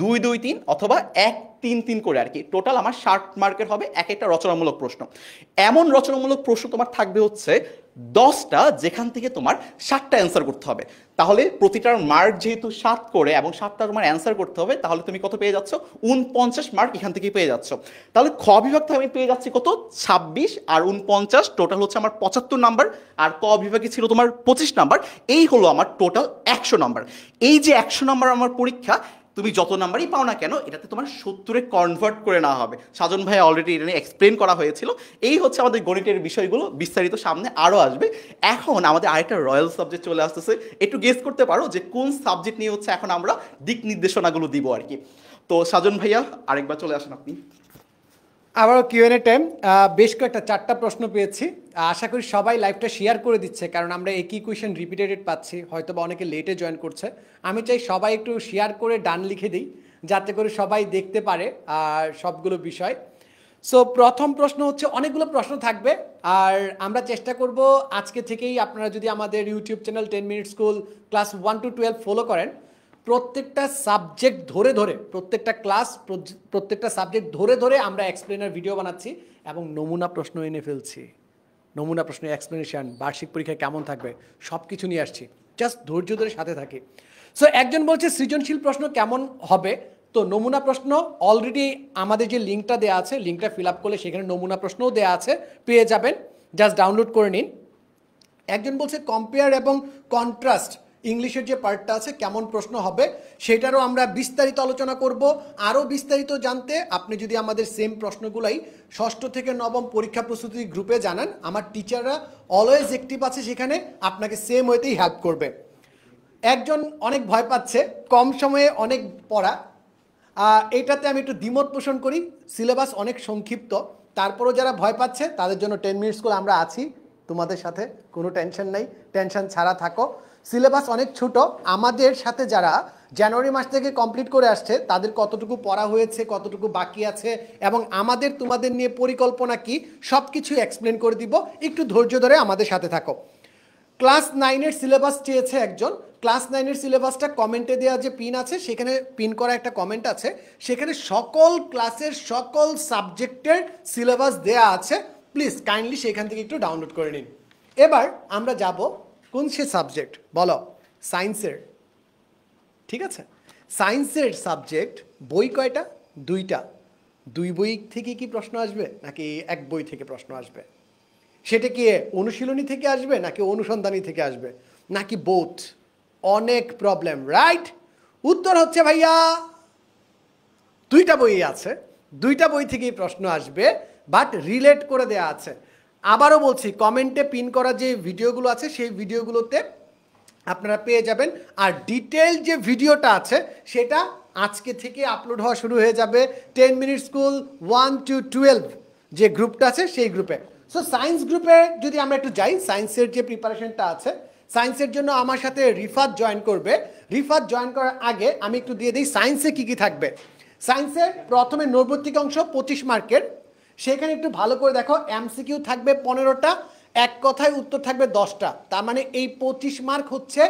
দুই দুই তিন অথবা এক তিন তিন করে আর কি টোটাল আমার ষাট মার্কের হবে এক একটা রচনামূলক প্রশ্ন এমন রচনামূলক প্রশ্ন তোমার থাকবে হচ্ছে দশটা যেখান থেকে তোমার ষাটটা অ্যান্সার করতে হবে তাহলে প্রতিটার মার্ক যেহেতু সাত করে এবং সাতটা তোমার অ্যান্সার করতে হবে তাহলে তুমি কত পেয়ে যাচ্ছ উনপঞ্চাশ মার্ক এখান থেকে পেয়ে যাচ্ছ তাহলে খ বিভাগ থেকে আমি পেয়ে যাচ্ছি কত ছাব্বিশ আর উনপঞ্চাশ টোটাল হচ্ছে আমার পঁচাত্তর নাম্বার আর ক বিভাগে ছিল তোমার পঁচিশ নাম্বার এই হলো আমার টোটাল একশো নাম্বার এই যে একশো নাম্বার আমার পরীক্ষা তুমি যত নাম্বারই পাও না কেন এটাতে তোমার সত্তরে কনভার্ট করে নেওয়া হবে সাজন ভাই অলরেডি এটা নিয়ে এক্সপ্লেন করা হয়েছিল এই হচ্ছে আমাদের গণিতের বিষয়গুলো বিস্তারিত সামনে আরও আসবে এখন আমাদের আরেকটা রয়্যাল সাবজেক্ট চলে আসতেছে একটু গেস করতে পারো যে কোন সাবজেক্ট নিয়ে হচ্ছে এখন আমরা দিক নির্দেশনাগুলো দিব আর কি তো সাজন
ভাইয়া আরেকবার চলে আসেন আপনি আবারও কিউএনএ টাইম বেশ কয়েকটা চারটা প্রশ্ন পেয়েছি আশা করি সবাই লাইভটা শেয়ার করে দিচ্ছে কারণ আমরা একই কুয়েশন রিপিটেটেড পাচ্ছি হয়তো বা অনেকে লেটে জয়েন করছে আমি চাই সবাই একটু শেয়ার করে ডান লিখে দিই যাতে করে সবাই দেখতে পারে আর সবগুলো বিষয় সো প্রথম প্রশ্ন হচ্ছে অনেকগুলো প্রশ্ন থাকবে আর আমরা চেষ্টা করব আজকে থেকেই আপনারা যদি আমাদের YouTube channel ten minute school class one two twelve follow করেন প্রত্যেকটা সাবজেক্ট ধরে ধরে প্রত্যেকটা ক্লাস প্রত্যেকটা সাবজেক্ট ধরে ধরে আমরা এক্সপ্লেনার ভিডিও বানাচ্ছি এবং নমুনা প্রশ্ন এনে ফেলছি নমুনা প্রশ্ন এক্সপ্লেনেশন বার্ষিক পরীক্ষা কেমন থাকবে সব কিছু নিয়ে আসছি জাস্ট ধৈর্য ধরে সাথে থাকি সো একজন বলছে সৃজনশীল প্রশ্ন কেমন হবে তো নমুনা প্রশ্ন অলরেডি আমাদের যে লিঙ্কটা দেওয়া আছে লিঙ্কটা ফিল আপ করলে সেখানে নমুনা প্রশ্নও দেওয়া আছে পেয়ে যাবেন জাস্ট ডাউনলোড করে নিন একজন বলছে কম্পেয়ার এবং কন্ট্রাস্ট ইংলিশের যে পার্টটা আছে কেমন প্রশ্ন হবে সেটারও আমরা বিস্তারিত আলোচনা করব আরও বিস্তারিত জানতে আপনি যদি আমাদের সেম প্রশ্নগুলাই ষষ্ঠ থেকে নবম পরীক্ষা প্রস্তুতি গ্রুপে জানান আমার টিচাররা অলওয়েজ অ্যাক্টিভ আছে সেখানে আপনাকে সেম ওয়েতেই হেল্প করবে একজন অনেক ভয় পাচ্ছে কম সময়ে অনেক পড়া এটাতে আমি একটু দ্বিমত পোষণ করি সিলেবাস অনেক সংক্ষিপ্ত তারপরও যারা ভয় পাচ্ছে তাদের জন্য টেন মিনিটস করে আমরা আছি তোমাদের সাথে কোনো টেনশন নাই টেনশন ছাড়া থাকো সিলেবাস অনেক ছোট আমাদের সাথে যারা জানুয়ারি মাস থেকে কমপ্লিট করে আসছে তাদের কতটুকু পড়া হয়েছে কতটুকু বাকি আছে এবং আমাদের তোমাদের নিয়ে পরিকল্পনা কি সব কিছু এক্সপ্লেন করে দিব একটু ধৈর্য ধরে আমাদের সাথে থাকো ক্লাস নাইনের সিলেবাস চেয়েছে একজন ক্লাস নাইনের সিলেবাসটা কমেন্টে দেওয়া যে পিন আছে সেখানে পিন করা একটা কমেন্ট আছে সেখানে সকল ক্লাসের সকল সাবজেক্টের সিলেবাস দেয়া আছে প্লিজ কাইন্ডলি সেখান থেকে একটু ডাউনলোড করে নিন এবার আমরা যাব কোন সে সাবজেক্ট বলো সায়েন্সের ঠিক আছে সায়েন্সের সাবজেক্ট বই কয়টা দুইটা দুই বই থেকে কি প্রশ্ন আসবে নাকি এক বই থেকে প্রশ্ন আসবে সেটা কি অনুশীলনী থেকে আসবে নাকি অনুসন্ধানী থেকে আসবে নাকি বোথ অনেক প্রবলেম রাইট উত্তর হচ্ছে ভাইয়া দুইটা বই আছে দুইটা বই থেকেই প্রশ্ন আসবে বাট রিলেট করে দেয়া আছে আবারও বলছি কমেন্টে পিন করা যে ভিডিওগুলো আছে সেই ভিডিওগুলোতে আপনারা পেয়ে যাবেন আর ডিটেল যে ভিডিওটা আছে সেটা আজকে থেকে আপলোড হওয়া শুরু হয়ে যাবে ten minute school one two twelve যে গ্রুপটা আছে সেই গ্রুপে সো সায়েন্স গ্রুপে যদি আমরা একটু যাই সায়েন্সের যে প্রিপারেশনটা আছে সায়েন্সের জন্য আমার সাথে রিফাত জয়েন করবে রিফাত জয়েন করার আগে আমি একটু দিয়ে দিই সায়েন্সে কী কী থাকবে সায়েন্সের প্রথমে নৈবর্তিক অংশ পঁচিশ মার্কের সেখানে একটু ভালো করে দেখো এমসিকিউ থাকবে পনেরোটা এক কথায় উত্তর থাকবে দশটা তার মানে এই পঁচিশ মার্ক হচ্ছে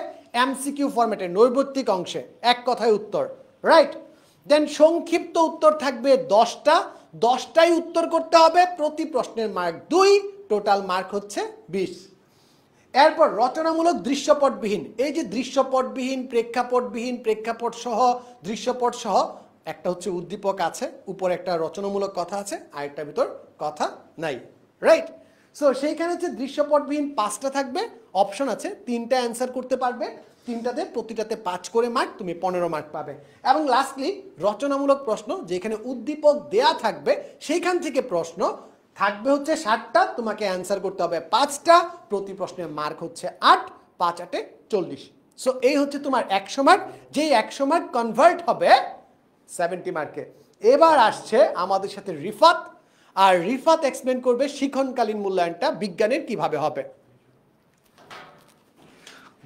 এমসিকিউ ফরম্যাটে নৈবর্তিক অংশে এক কথায় উত্তর রাইট দেন সংক্ষিপ্ত উত্তর থাকবে দশটা দশটাই উত্তর করতে হবে প্রতি প্রশ্নের মার্ক দুই টোটাল মার্ক হচ্ছে বিশ এরপর রচনামূলক দৃশ্যপটবিহীন এই যে দৃশ্যপটবিহীন প্রেক্ষাপটবিহীন প্রেক্ষাপট সহ দৃশ্যপট সহ একটা হচ্ছে উদ্দীপক আছে উপরে একটা রচনামূলক কথা আছে আর একটা ভিতর কথা নাই রাইট সো সেইখানে হচ্ছে দৃশ্যপটবিহীন পাঁচটা থাকবে অপশন আছে তিনটা অ্যান্সার করতে পারবে তিনটাতে প্রতিটাতে পাঁচ করে মার্ক তুমি পনেরো মার্ক পাবে এবং লাস্টলি রচনামূলক প্রশ্ন যেখানে উদ্দীপক দেয়া থাকবে সেইখান থেকে প্রশ্ন থাকবে হচ্ছে ষাটটা তোমাকে অ্যান্সার করতে হবে পাঁচটা প্রতি প্রশ্নের মার্ক হচ্ছে আট পাঁচ আটে চল্লিশ সো এই হচ্ছে তোমার একশো মার্ক যেই একশো মার্ক কনভার্ট হবে সেভেন্টি মার্কে এবার আসছে আমাদের সাথে রিফাত আর রিফাত এক্সপ্লেন করবে শিখনকালীন মূল্যায়নটা বিজ্ঞানের কিভাবে হবে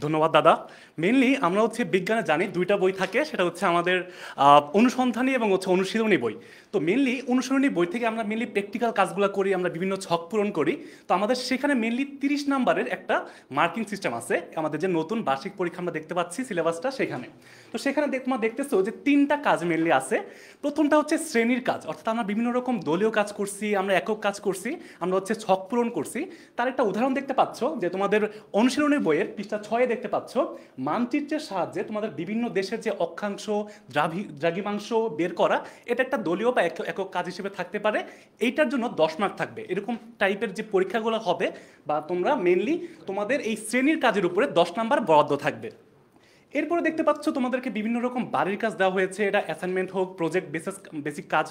ধন্যবাদ দাদা মেনলি আমরা হচ্ছে বিজ্ঞানে জানি দুইটা বই থাকে সেটা হচ্ছে আমাদের অনুসন্ধানী এবং হচ্ছে অনুশীলনী বই তো মেনলি অনুসরণী বই থেকে আমরা মেনলি প্র্যাকটিক্যাল কাজগুলো করি আমরা বিভিন্ন ছক পূরণ করি তো আমাদের সেখানে মেনলি তিরিশ নাম্বারের একটা মার্কিং সিস্টেম আছে আমাদের যে নতুন বার্ষিক পরীক্ষা আমরা দেখতে পাচ্ছি সিলেবাসটা সেখানে তো সেখানে তোমার দেখতেছো যে তিনটা কাজ মেনলি আছে প্রথমটা হচ্ছে শ্রেণীর কাজ অর্থাৎ আমরা বিভিন্ন রকম দলীয় কাজ করছি আমরা একক কাজ করছি আমরা হচ্ছে ছক পূরণ করছি তার একটা উদাহরণ দেখতে পাচ্ছ যে তোমাদের অনুশীলনী বইয়ের পৃষ্ঠা ছয়ে দেখতে পাচ্ছ মানচিত্রের সাহায্যে তোমাদের বিভিন্ন দেশের যে অক্ষাংশ দ্রাভি দ্রাঘিমাংশ বের করা এটা একটা দলীয় বা একক কাজ হিসেবে থাকতে পারে এইটার জন্য দশ মার্ক থাকবে এরকম টাইপের যে পরীক্ষাগুলো হবে বা তোমরা মেনলি তোমাদের এই শ্রেণীর কাজের উপরে দশ নাম্বার বরাদ্দ থাকবে এরপরে দেখতে পাচ্ছ তোমাদেরকে বিভিন্ন রকম বাড়ির কাজ দেওয়া হয়েছে এটা অ্যাসাইনমেন্ট হোক প্রজেক্ট বেসিস বেসিক কাজ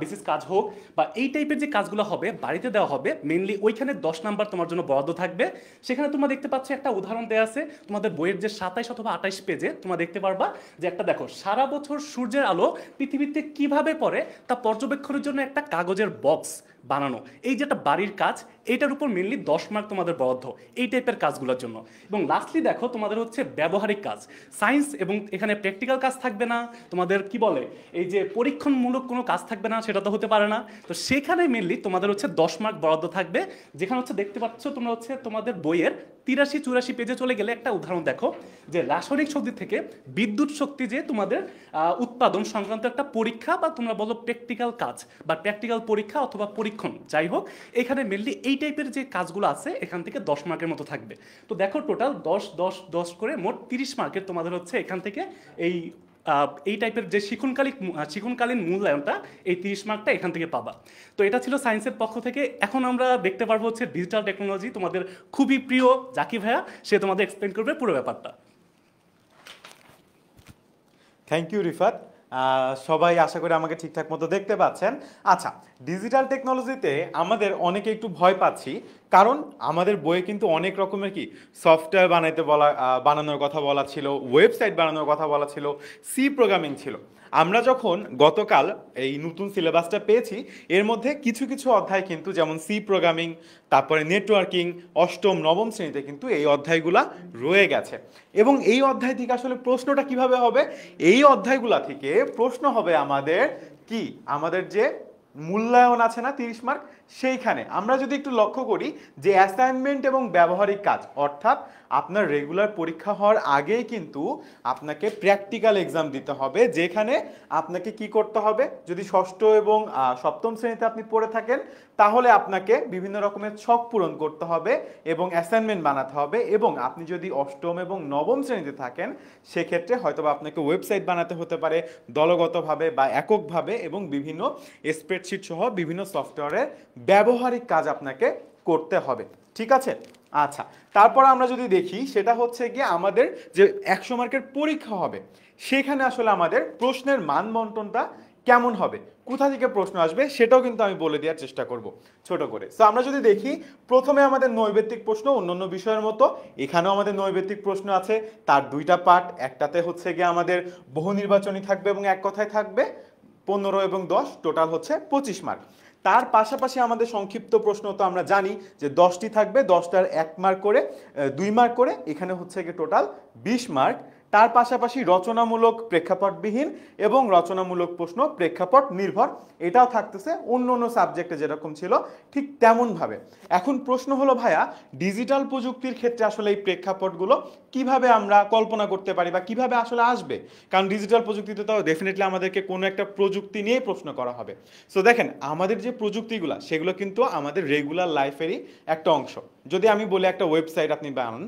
বেসিস কাজ হোক বা এই টাইপের যে কাজগুলো হবে বাড়িতে দেওয়া হবে মেনলি ওইখানে দশ নাম্বার তোমার জন্য বরাদ্দ থাকবে সেখানে তোমরা দেখতে পাচ্ছ একটা উদাহরণ দেওয়া আছে তোমাদের বইয়ের যে সাতাইশ অথবা আঠাইশ পেজে তোমরা দেখতে পারবা যে একটা দেখো সারা বছর সূর্যের আলো পৃথিবীতে কিভাবে পড়ে তা পর্যবেক্ষণের জন্য একটা কাগজের বক্স বানানো এই যে একটা বাড়ির কাজ এইটার উপর মেনলি দশ মার্ক তোমাদের বরাদ্দ এই টাইপের কাজগুলোর জন্য এবং লাস্টলি দেখো তোমাদের হচ্ছে ব্যবহারিক কাজ সায়েন্স এবং এখানে প্র্যাকটিক্যাল কাজ থাকবে না তোমাদের কি বলে এই যে পরীক্ষণমূলক কোনো কাজ থাকবে না সেটা তো হতে পারে না তো সেখানে মেনলি তোমাদের হচ্ছে দশ মার্ক বরাদ্দ থাকবে যেখানে হচ্ছে দেখতে পাচ্ছ তোমরা হচ্ছে তোমাদের বইয়ের তিরাশি চুরাশি পেজে চলে গেলে একটা উদাহরণ দেখো যে রাসায়নিক শক্তি থেকে বিদ্যুৎ শক্তি যে তোমাদের উৎপাদন সংক্রান্ত একটা পরীক্ষা বা তোমরা বলো প্র্যাকটিক্যাল কাজ বা প্র্যাকটিক্যাল পরীক্ষা অথবা পরীক্ষণ যাই হোক এখানে মেনলি এই টাইপের যে কাজগুলো আছে এখান থেকে দশ মার্কের মতো থাকবে তো দেখো টোটাল দশ দশ দশ করে মোট তিরিশ মার্কের তোমাদের হচ্ছে এখান থেকে এই এই টাইপের যে শিখনকালীন শিখনকালীন মূল্যায়নটা এই তিরিশ মার্কটা এখান থেকে পাবা তো এটা ছিল সায়েন্সের পক্ষ থেকে এখন আমরা দেখতে পারবো হচ্ছে ডিজিটাল টেকনোলজি তোমাদের খুবই প্রিয় জাকি ভাইয়া সে তোমাদের এক্সপ্লেন করবে পুরো ব্যাপারটা থ্যাংক ইউ রিফাত সবাই আশা করি আমাকে
ঠিকঠাক মতো দেখতে পাচ্ছেন আচ্ছা ডিজিটাল টেকনোলজিতে আমাদের অনেকে একটু ভয় পাচ্ছি কারণ আমাদের বইয়ে কিন্তু অনেক রকমের কি সফটওয়্যার বানাইতে বলা বানানোর কথা বলা ছিল ওয়েবসাইট বানানোর কথা বলা ছিল সি প্রোগ্রামিং ছিল আমরা যখন গতকাল এই নতুন সিলেবাসটা পেয়েছি এর মধ্যে কিছু কিছু অধ্যায় কিন্তু যেমন সি প্রোগ্রামিং তারপরে নেটওয়ার্কিং অষ্টম নবম শ্রেণীতে কিন্তু এই অধ্যায়গুলা রয়ে গেছে এবং এই অধ্যায় থেকে আসলে প্রশ্নটা কিভাবে হবে এই অধ্যায়গুলা থেকে প্রশ্ন হবে আমাদের কি আমাদের যে মূল্যায়ন আছে না তিরিশ মার্ক সেইখানে আমরা যদি একটু লক্ষ্য করি যে অ্যাসাইনমেন্ট এবং ব্যবহারিক কাজ অর্থাৎ আপনার রেগুলার পরীক্ষা হওয়ার আগেই কিন্তু আপনাকে প্র্যাকটিক্যাল এক্সাম দিতে হবে যেখানে আপনাকে কি করতে হবে যদি ষষ্ঠ এবং সপ্তম শ্রেণীতে আপনি পড়ে থাকেন তাহলে আপনাকে বিভিন্ন রকমের ছক পূরণ করতে হবে এবং অ্যাসাইনমেন্ট বানাতে হবে এবং আপনি যদি অষ্টম এবং নবম শ্রেণীতে থাকেন সেক্ষেত্রে হয়তোবা আপনাকে ওয়েবসাইট বানাতে হতে পারে দলগতভাবে বা এককভাবে এবং বিভিন্ন স্প্রেডশিট সহ বিভিন্ন সফটওয়্যারের ব্যবহারিক কাজ আপনাকে করতে হবে ঠিক আছে আচ্ছা তারপর আমরা যদি দেখি সেটা হচ্ছে গিয়ে আমাদের যে একশো মার্কের পরীক্ষা হবে সেখানে আসলে আমাদের প্রশ্নের মান বন্টনটা কেমন হবে কোথা থেকে প্রশ্ন আসবে সেটাও কিন্তু আমি বলে দেওয়ার চেষ্টা করব ছোট করে তো আমরা যদি দেখি প্রথমে আমাদের নৈবেত্তিক প্রশ্ন অন্যান্য বিষয়ের মতো এখানেও আমাদের নৈবেত্তিক প্রশ্ন আছে তার দুইটা পার্ট একটাতে হচ্ছে গিয়ে আমাদের বহু নির্বাচনী থাকবে এবং এক কথায় থাকবে পনেরো এবং দশ টোটাল হচ্ছে পঁচিশ মার্ক তার পাশাপাশি আমাদের সংক্ষিপ্ত প্রশ্ন তো আমরা জানি যে দশটি থাকবে দশটার এক মার্ক করে দুই মার্ক করে এখানে হচ্ছে গিয়ে টোটাল বিশ মার্ক তার পাশাপাশি রচনামূলক প্রেক্ষাপটবিহীন এবং রচনামূলক প্রশ্ন প্রেক্ষাপট নির্ভর এটাও থাকতেছে অন্য অন্য সাবজেক্টে যেরকম ছিল ঠিক তেমনভাবে এখন প্রশ্ন হলো ভাইয়া ডিজিটাল প্রযুক্তির ক্ষেত্রে আসলে এই প্রেক্ষাপটগুলো কিভাবে আমরা কল্পনা করতে পারি বা কিভাবে আসলে আসবে কারণ ডিজিটাল প্রযুক্তিতে তো ডেফিনেটলি আমাদেরকে কোনো একটা প্রযুক্তি নিয়ে প্রশ্ন করা হবে সো দেখেন আমাদের যে প্রযুক্তিগুলো সেগুলো কিন্তু আমাদের রেগুলার লাইফেরই একটা অংশ যদি আমি বলি একটা ওয়েবসাইট আপনি বানান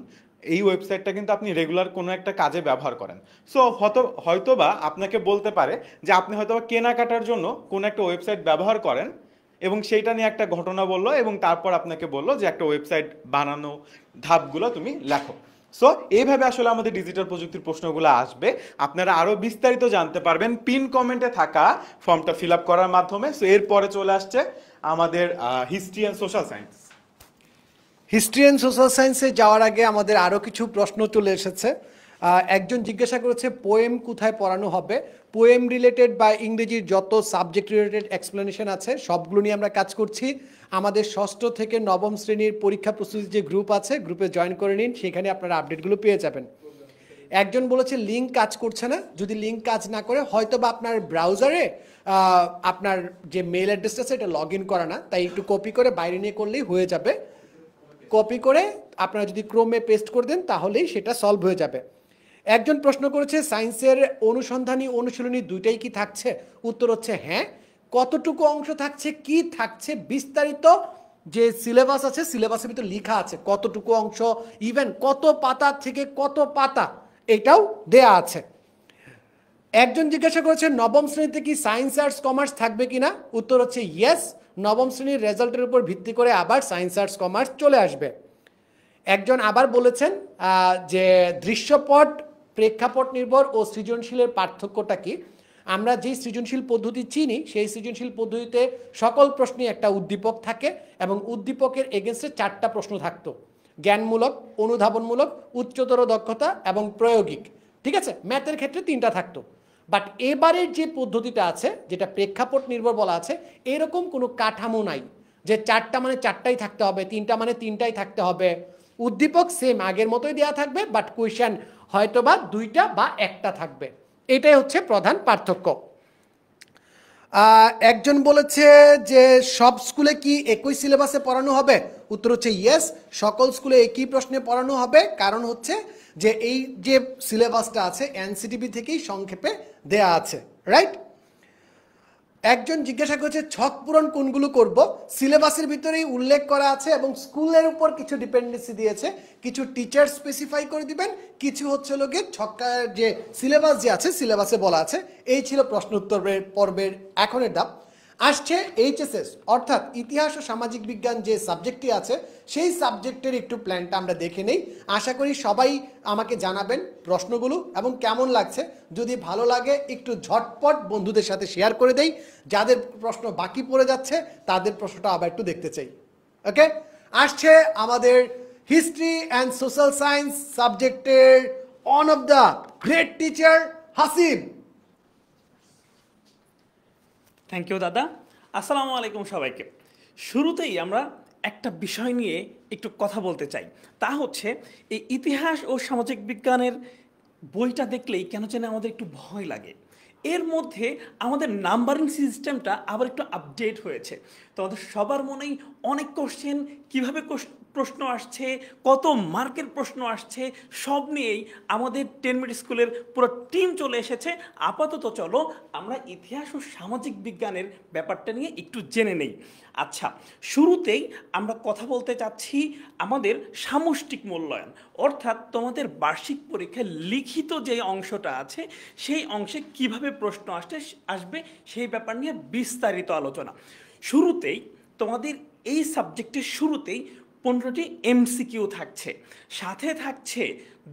এই ওয়েবসাইটটা কিন্তু আপনি রেগুলার কোনো একটা কাজে ব্যবহার করেন সো হয়তো হয়তোবা আপনাকে বলতে পারে যে আপনি হয়তোবা কেনাকাটার জন্য কোনো একটা ওয়েবসাইট ব্যবহার করেন এবং সেইটা নিয়ে একটা ঘটনা বললো এবং তারপর আপনাকে বললো যে একটা ওয়েবসাইট বানানো ধাপগুলো তুমি লেখো সো এইভাবে আসলে আমাদের ডিজিটাল প্রযুক্তির প্রশ্নগুলো আসবে আপনারা আরও বিস্তারিত জানতে পারবেন পিন কমেন্টে থাকা ফর্মটা ফিল আপ করার মাধ্যমে সো এরপরে চলে আসছে আমাদের history and social science
history and social সায়েন্সে যাওয়ার আগে আমাদের আরও কিছু প্রশ্ন চলে এসেছে একজন জিজ্ঞাসা করেছে পোয়েম কোথায় পড়ানো হবে পোয়েম রিলেটেড বা ইংরেজির যত সাবজেক্ট রিলেটেড এক্সপ্লেনেশন আছে সবগুলো নিয়ে আমরা কাজ করছি আমাদের ষষ্ঠ থেকে নবম শ্রেণীর পরীক্ষা প্রস্তুতির যে গ্রুপ আছে গ্রুপে জয়েন করে নিন সেখানে আপনারা আপডেটগুলো পেয়ে যাবেন একজন বলেছে লিঙ্ক কাজ করছে না যদি লিঙ্ক কাজ না করে হয়তো বা আপনার ব্রাউজারে আপনার যে মেল অ্যাড্রেসটা আছে এটা লগ ইন করা না তাই একটু কপি করে বাইরে নিয়ে করলেই হয়ে যাবে কপি করে আপনারা যদি ক্রোমে পেস্ট করে দেন তাহলেই সেটা সলভ হয়ে যাবে একজন প্রশ্ন করেছে সায়েন্সের অনুসন্ধানী অনুশীলনী দুইটাই কি থাকছে উত্তর হচ্ছে হ্যাঁ কতটুকু অংশ থাকছে কি থাকছে বিস্তারিত যে সিলেবাস আছে সিলেবাসের ভিতরে লেখা আছে কতটুকু অংশ ইভেন কত পাতা থেকে কত পাতা এটাও দেয়া আছে একজন জিজ্ঞাসা করেছে নবম শ্রেণীতে কি সায়েন্স আর্টস কমার্স থাকবে কিনা উত্তর হচ্ছে ইয়েস নবম শ্রেণীর রেজাল্টের উপর ভিত্তি করে আবার সায়েন্স আর্টস কমার্স চলে আসবে একজন আবার বলেছেন যে দৃশ্যপট প্রেক্ষাপট নির্ভর ও সৃজনশীলের পার্থক্যটা কি আমরা যেই সৃজনশীল পদ্ধতি চিনি সেই সৃজনশীল পদ্ধতিতে সকল প্রশ্নে একটা উদ্দীপক থাকে এবং উদ্দীপকের এগেনস্টে চারটা প্রশ্ন থাকতো জ্ঞানমূলক অনুধাবনমূলক উচ্চতর দক্ষতা এবং প্রয়োগিক ঠিক আছে ম্যাথের ক্ষেত্রে তিনটা থাকতো বাট এবারের যে পদ্ধতিটা আছে যেটা প্রেক্ষাপট নির্ভর বলা আছে এরকম কোনো কাঠামো নাই যে চারটা মানে চারটাই থাকতে হবে তিনটা মানে তিনটাই থাকতে হবে উদ্দীপক সেম আগের মতোই দেওয়া থাকবে বাট কোয়েশন হয়তো বা দুইটা বা একটা থাকবে এটাই হচ্ছে প্রধান পার্থক্য একজন বলেছে যে সব স্কুলে কি একই সিলেবাসে পড়ানো হবে উত্তর হচ্ছে ইয়েস সকল স্কুলে একই প্রশ্নে পড়ানো হবে কারণ হচ্ছে যে এই যে সিলেবাসটা আছে এনসিটিভি থেকেই সংক্ষেপে দেয়া আছে রাইট একজন জিজ্ঞাসা করেছে ছক পূরণ কোনগুলো করব সিলেবাসের ভিতরেই উল্লেখ করা আছে এবং স্কুলের উপর কিছু ডিপেন্ডেন্সি দিয়েছে কিছু টিচার স্পেসিফাই করে দিবেন কিছু হচ্ছে লোকে ছক্কার যে সিলেবাস যে আছে সিলেবাসে বলা আছে এই ছিল প্রশ্ন উত্তরের পর্বের এখনের ডাব আসছে এইচএসএস অর্থাৎ ইতিহাস ও সামাজিক বিজ্ঞান যে সাবজেক্টটি আছে সেই সাবজেক্টের একটু প্ল্যানটা আমরা দেখে নেই আশা করি সবাই আমাকে জানাবেন প্রশ্নগুলো এবং কেমন লাগছে যদি ভালো লাগে একটু ঝটপট বন্ধুদের সাথে শেয়ার করে দেই যাদের প্রশ্ন বাকি পড়ে যাচ্ছে তাদের প্রশ্নটা আবার একটু দেখতে চাই ওকে আসছে আমাদের হিস্ট্রি অ্যান্ড সোশ্যাল সায়েন্স সাবজেক্টের on of the great teacher Hasib
thank you দাদা আসসালামু আলাইকুম সবাইকে শুরুতেই আমরা একটা বিষয় নিয়ে একটু কথা বলতে চাই তা হচ্ছে এই ইতিহাস ও সামাজিক বিজ্ঞানের বইটা দেখলেই কেন যেন আমাদের একটু ভয় লাগে এর মধ্যে আমাদের নাম্বারিং সিস্টেমটা আবার একটু আপডেট হয়েছে তো আমাদের সবার মনেই অনেক কোশ্চেন কীভাবে প্রশ্ন আসছে কত মার্কের প্রশ্ন আসছে সব নিয়েই আমাদের টেন মিনিট স্কুলের পুরো টিম চলে এসেছে আপাতত চলো আমরা ইতিহাস ও সামাজিক বিজ্ঞানের ব্যাপারটা নিয়ে একটু জেনে নেই আচ্ছা শুরুতেই আমরা কথা বলতে চাচ্ছি আমাদের সামষ্টিক মূল্যায়ন অর্থাৎ তোমাদের বার্ষিক পরীক্ষায় লিখিত যে অংশটা আছে সেই অংশে কিভাবে প্রশ্ন আসতে আসবে সেই ব্যাপার নিয়ে বিস্তারিত আলোচনা শুরুতেই তোমাদের এই সাবজেক্টের শুরুতেই পনেরোটি এমসিকিউ থাকছে সাথে থাকছে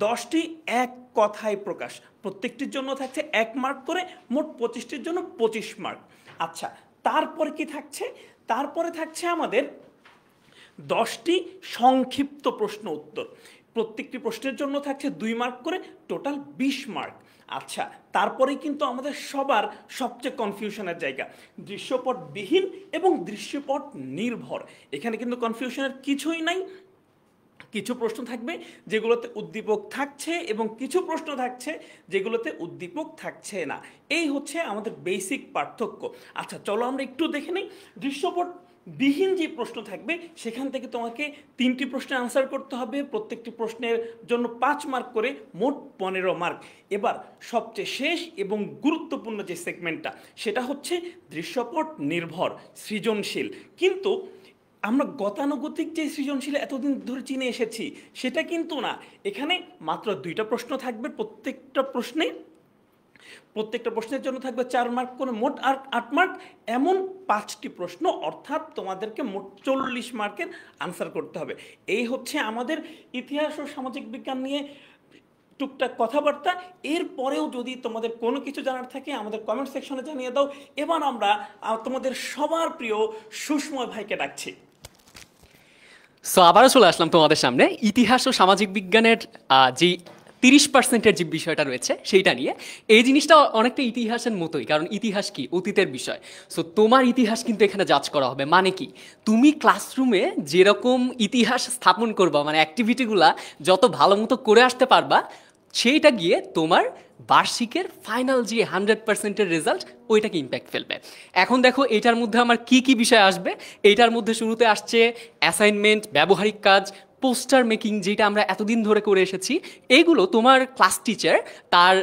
দশটি এক কথায় প্রকাশ প্রত্যেকটির জন্য থাকছে এক মার্ক করে মোট পঁচিশটির জন্য পঁচিশ মার্ক আচ্ছা তারপর কি থাকছে তারপরে থাকছে আমাদের দশটি সংক্ষিপ্ত প্রশ্ন উত্তর প্রত্যেকটি প্রশ্নের জন্য থাকছে দুই মার্ক করে টোটাল বিশ মার্ক আচ্ছা তারপরেই কিন্তু আমাদের সবার সবচেয়ে কনফিউশনের জায়গা দৃশ্যপটবিহীন এবং দৃশ্যপট নির্ভর এখানে কিন্তু কনফিউশনের কিছুই নাই কিছু প্রশ্ন থাকবে যেগুলোতে উদ্দীপক থাকছে এবং কিছু প্রশ্ন থাকছে যেগুলোতে উদ্দীপক থাকছে না এই হচ্ছে আমাদের বেসিক পার্থক্য আচ্ছা চলো আমরা একটু দেখে নিই দৃশ্যপট বিহীন যে প্রশ্ন থাকবে সেখান থেকে তোমাকে তিনটি প্রশ্নে আনসার করতে হবে প্রত্যেকটি প্রশ্নের জন্য পাঁচ মার্ক করে মোট পনেরো মার্ক এবার সবচেয়ে শেষ এবং গুরুত্বপূর্ণ যে সেগমেন্টটা সেটা হচ্ছে দৃশ্যপট নির্ভর সৃজনশীল কিন্তু আমরা গতানুগতিক যে সৃজনশীল এতদিন ধরে চিনে এসেছি সেটা কিন্তু না এখানে মাত্র দুইটা প্রশ্ন থাকবে প্রত্যেকটা প্রশ্নে প্রত্যেকটা প্রশ্নের জন্য থাকবে চার মার্ক কোনো মোট আর আট মার্ক এমন পাঁচটি প্রশ্ন অর্থাৎ তোমাদেরকে মোট চল্লিশ মার্কের আনসার করতে হবে এই হচ্ছে আমাদের ইতিহাস ও সামাজিক বিজ্ঞান নিয়ে টুকটাক কথাবার্তা এরপরেও যদি তোমাদের কোনো কিছু জানার থাকে আমাদের কমেন্ট সেকশনে জানিয়ে দাও এবার আমরা তোমাদের সবার প্রিয় সুষময় ভাইকে ডাকছি
সো আবারও চলে আসলাম তোমাদের সামনে ইতিহাস ও সামাজিক বিজ্ঞানের যে তিরিশ পার্সেন্টের যে বিষয়টা রয়েছে সেইটা নিয়ে এই জিনিসটা অনেকটা ইতিহাসের মতোই কারণ ইতিহাস কি অতীতের বিষয় সো তোমার ইতিহাস কিন্তু এখানে জাজ করা হবে মানে কি তুমি ক্লাসরুমে যেরকম ইতিহাস স্থাপন করবা মানে অ্যাক্টিভিটিগুলা যত ভালো মতো করে আসতে পারবা সেইটা গিয়ে তোমার বার্ষিকের ফাইনাল যে হান্ড্রেড পার্সেন্টের রেজাল্ট ওইটাকে ইম্প্যাক্ট ফেলবে এখন দেখো এটার মধ্যে আমার কি কি বিষয় আসবে এইটার মধ্যে শুরুতে আসছে অ্যাসাইনমেন্ট ব্যবহারিক কাজ পোস্টার মেকিং যেটা আমরা এতদিন ধরে করে এসেছি এগুলো তোমার ক্লাস টিচার তার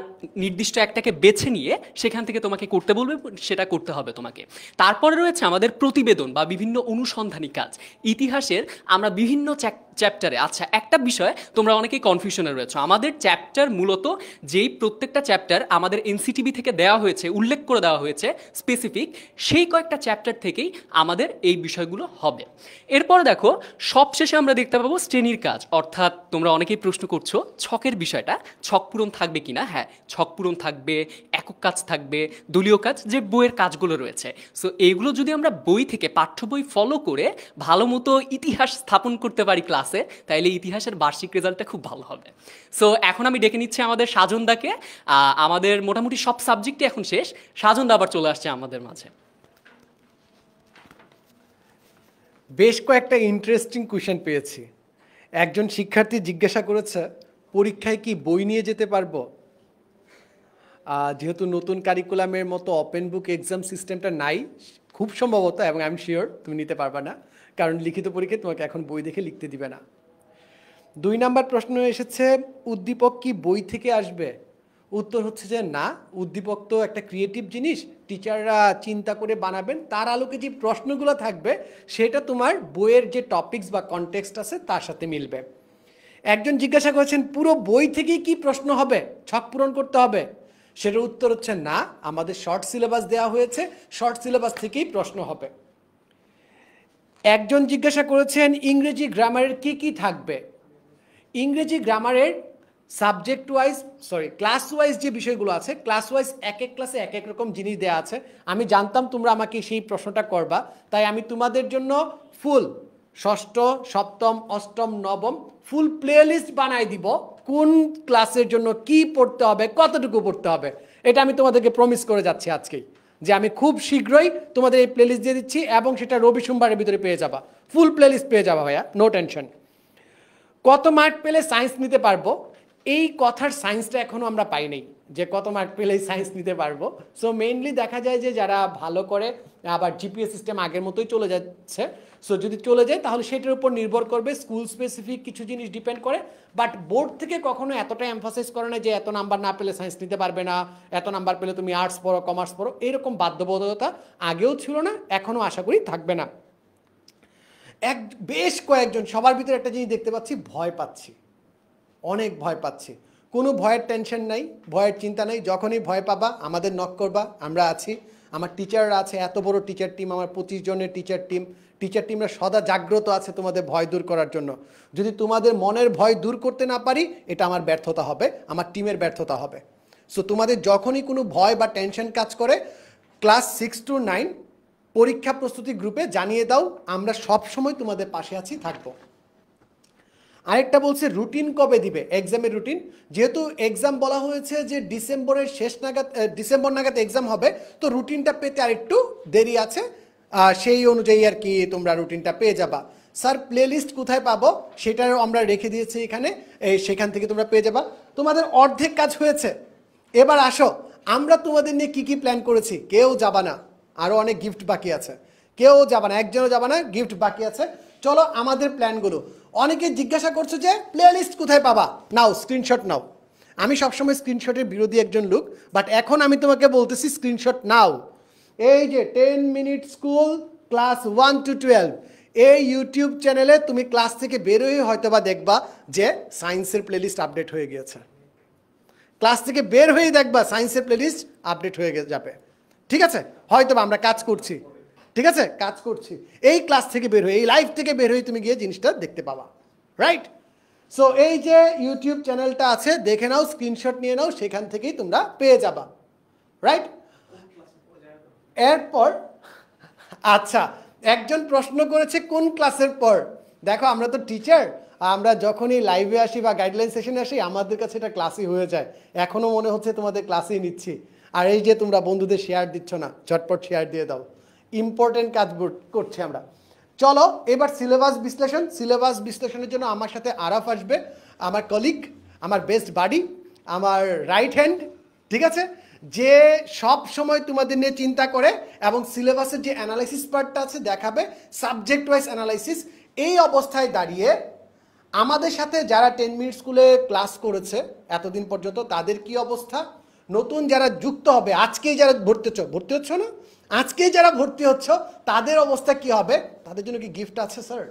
নির্দিষ্ট একটাকে বেছে নিয়ে সেখান থেকে তোমাকে করতে বলবে সেটা করতে হবে তোমাকে তারপরে রয়েছে আমাদের প্রতিবেদন বা বিভিন্ন অনুসন্ধানী কাজ ইতিহাসের আমরা বিভিন্ন চ্যাপ্টার চ্যাপ্টারে আচ্ছা একটা বিষয় তোমরা অনেকেই কনফিউশনে রয়েছে আমাদের চ্যাপ্টার মূলত যেই প্রত্যেকটা চ্যাপ্টার আমাদের এনসিটিভি থেকে দেওয়া হয়েছে উল্লেখ করে দেওয়া হয়েছে স্পেসিফিক সেই কয়েকটা চ্যাপ্টার থেকেই আমাদের এই বিষয়গুলো হবে এরপর দেখো সবশেষে আমরা দেখতে পাবো শ্রেণীর কাজ অর্থাৎ তোমরা অনেকেই প্রশ্ন করছো ছকের বিষয়টা ছক পূরণ থাকবে কি না হ্যাঁ ছক পূরণ থাকবে একক কাজ থাকবে দলীয় কাজ যে বইয়ের কাজগুলো রয়েছে সো এইগুলো যদি আমরা বই থেকে পাঠ্য বই ফলো করে ভালো মতো ইতিহাস স্থাপন করতে পারি ক্লাস আছে তাইলে ইতিহাসের বার্ষিক রেজাল্টটা খুব ভালো হবে সো এখন আমি ডেকে নিচ্ছি আমাদের সাজনদাকে আমাদের মোটামুটি সব সাবজেক্টই এখন শেষ সাজনদা আবার চলে আসছে আমাদের মাঝে
বেশ কয়েকটা ইন্টারেস্টিং কোয়েশ্চেন পেয়েছি একজন শিক্ষার্থী জিজ্ঞাসা করেছে পরীক্ষায় কি বই নিয়ে যেতে পারবো যেহেতু নতুন কারিকুলামের মতো ওপেন বুক এক্সাম সিস্টেমটা নাই খুব সম্ভবত এবং আই এম শিওর তুমি নিতে পারবা না কারণ লিখিত পরীক্ষায় তোমাকে এখন বই দেখে লিখতে দিবে না দুই নাম্বার প্রশ্ন এসেছে উদ্দীপক কি বই থেকে আসবে উত্তর হচ্ছে যে না উদ্দীপক তো একটা ক্রিয়েটিভ জিনিস টিচাররা চিন্তা করে বানাবেন তার আলোকে যে প্রশ্নগুলো থাকবে সেটা তোমার বইয়ের যে টপিকস বা কনটেক্সট আছে তার সাথে মিলবে একজন জিজ্ঞাসা করেছেন পুরো বই থেকে কি প্রশ্ন হবে ছক পূরণ করতে হবে সেটার উত্তর হচ্ছে না আমাদের শর্ট সিলেবাস দেওয়া হয়েছে শর্ট সিলেবাস থেকেই প্রশ্ন হবে একজন জিজ্ঞাসা করেছেন ইংরেজি গ্রামারের কি কি থাকবে ইংরেজি গ্রামারের subject wise sorry class wise যে বিষয়গুলো আছে ক্লাস ওয়াইজ এক এক ক্লাসে এক এক রকম জিনিস দেওয়া আছে আমি জানতাম তোমরা আমাকে সেই প্রশ্নটা করবা তাই আমি তোমাদের জন্য ফুল ষষ্ঠ সপ্তম অষ্টম নবম ফুল প্লেলিস্ট বানাই দিব কোন ক্লাসের জন্য কি পড়তে হবে কতটুকু পড়তে হবে এটা আমি তোমাদেরকে প্রমিস করে যাচ্ছি আজকেই যে আমি খুব শীঘ্রই তোমাদের এই প্লেলিস্ট দিয়ে দিচ্ছি এবং সেটা রবি সোমবারের ভিতরে পেয়ে যাবা ফুল প্লেলিস্ট পেয়ে যাবা ভাইয়া নো টেনশন কত মার্ক পেলে সায়েন্স নিতে পারবো এই কথার সায়েন্সটা এখনও আমরা পাই নাই যে কত মার্ক পেলেই সায়েন্স নিতে পারবো সো মেইনলি দেখা যায় যে যারা ভালো করে আবার জিপিএস সিস্টেম আগের মতোই চলে যাচ্ছে সো যদি চলে যায় তাহলে সেটার উপর নির্ভর করবে স্কুল স্পেসিফিক কিছু জিনিস ডিপেন্ড করে বাট বোর্ড থেকে কখনো এতটা এমফাসাইজ করে না যে এত নাম্বার না পেলে সায়েন্স নিতে পারবে না এত নাম্বার পেলে তুমি আর্টস পড়ো কমার্স পড়ো এরকম বাধ্যবাধকতা আগেও ছিল না এখনও আশা করি থাকবে না এক বেশ কয়েকজন সবার ভিতরে একটা জিনিস দেখতে পাচ্ছি ভয় পাচ্ছি অনেক ভয় পাচ্ছি কোনো ভয়ের টেনশন নাই ভয়ের চিন্তা নাই যখনই ভয় পাবা আমাদের নক করবা আমরা আছি আমার টিচাররা আছে এত বড় টিচার টিম আমার পঁচিশ জনের টিচার টিম টিচার টিমরা সদা জাগ্রত আছে তোমাদের ভয় দূর করার জন্য যদি তোমাদের মনের ভয় দূর করতে না পারি এটা আমার ব্যর্থতা হবে আমার টিমের ব্যর্থতা হবে সো তোমাদের যখনই কোনো ভয় বা টেনশন কাজ করে ক্লাস সিক্স টু নাইন পরীক্ষা প্রস্তুতি গ্রুপে জানিয়ে দাও আমরা সব সময় তোমাদের পাশে আছি থাকবো আরেকটা বলছে রুটিন কবে দিবে এক্সামের রুটিন যেহেতু এক্সাম বলা হয়েছে যে ডিসেম্বরের শেষ নাগাদ ডিসেম্বর নাগাদ এক্সাম হবে তো রুটিনটা পেতে আর একটু দেরি আছে সেই অনুযায়ী আর কি তোমরা রুটিনটা পেয়ে যাবা স্যার প্লেলিস্ট কোথায় পাবো সেটাও আমরা রেখে দিয়েছি এখানে সেখান থেকে তোমরা পেয়ে যাবা তোমাদের অর্ধেক কাজ হয়েছে এবার আসো আমরা তোমাদের নিয়ে কি কি প্ল্যান করেছি কেউ যাবা না আরও অনেক গিফট বাকি আছে কেউ যাবা না একজনও যাবা না গিফট বাকি আছে চলো আমাদের প্ল্যানগুলো অনেকে জিজ্ঞাসা করছে যে প্লে লিস্ট কোথায় পাবা নাও স্ক্রিনশট নাও আমি সবসময় স্ক্রিনশটের বিরোধী একজন লোক বাট এখন আমি তোমাকে বলতেছি স্ক্রিনশট নাও এই যে ten minute school class one two twelve এই ইউটিউব চ্যানেলে তুমি ক্লাস থেকে বেরোয় হয়তো বা দেখবা যে সায়েন্সের প্লেলিস্ট আপডেট হয়ে গিয়েছে ক্লাস থেকে বের হয়েই দেখবা সায়েন্সের প্লেলিস্ট আপডেট হয়ে যাবে ঠিক আছে হয়তো আমরা কাজ করছি ঠিক আছে কাজ করছি এই ক্লাস থেকে বের হয়ে এই লাইভ থেকে বের হয়ে তুমি গিয়ে জিনিসটা দেখতে পাবা রাইট সো এই যে ইউটিউব চ্যানেলটা আছে দেখে নাও স্ক্রিনশট নিয়ে নাও সেখান থেকেই তোমরা পেয়ে যাবা রাইট এরপর আচ্ছা একজন প্রশ্ন করেছে কোন ক্লাসের পর দেখো আমরা তো টিচার আমরা যখনই লাইভে আসি বা গাইডলাইন সেশনে আসি আমাদের কাছে এটা ক্লাসই হয়ে যায় এখনও মনে হচ্ছে তোমাদের ক্লাসই নিচ্ছি আর এই যে তোমরা বন্ধুদের শেয়ার দিচ্ছ না ঝটপট শেয়ার দিয়ে দাও ইম্পর্টেন্ট কাজ করছি আমরা চলো এবার সিলেবাস বিশ্লেষণ সিলেবাস বিশ্লেষণের জন্য আমার সাথে আরাফ আসবে আমার কলিগ আমার বেস্ট বাডি আমার রাইট হ্যান্ড ঠিক আছে যে সব সময় তোমাদের নিয়ে চিন্তা করে এবং সিলেবাসের যে অ্যানালাইসিস পার্টটা আছে দেখাবে সাবজেক্ট ওয়াইজ অ্যানালাইসিস এই অবস্থায় দাঁড়িয়ে আমাদের সাথে যারা টেন মিনিট স্কুলে ক্লাস করেছে এতদিন পর্যন্ত তাদের কি অবস্থা নতুন যারা যুক্ত হবে আজকেই যারা ভর্তি হচ্ছ ভর্তি হচ্ছ না আজকে যারা ভর্তি হচ্ছ তাদের অবস্থা কি হবে তাদের জন্য কি গিফট আছে স্যার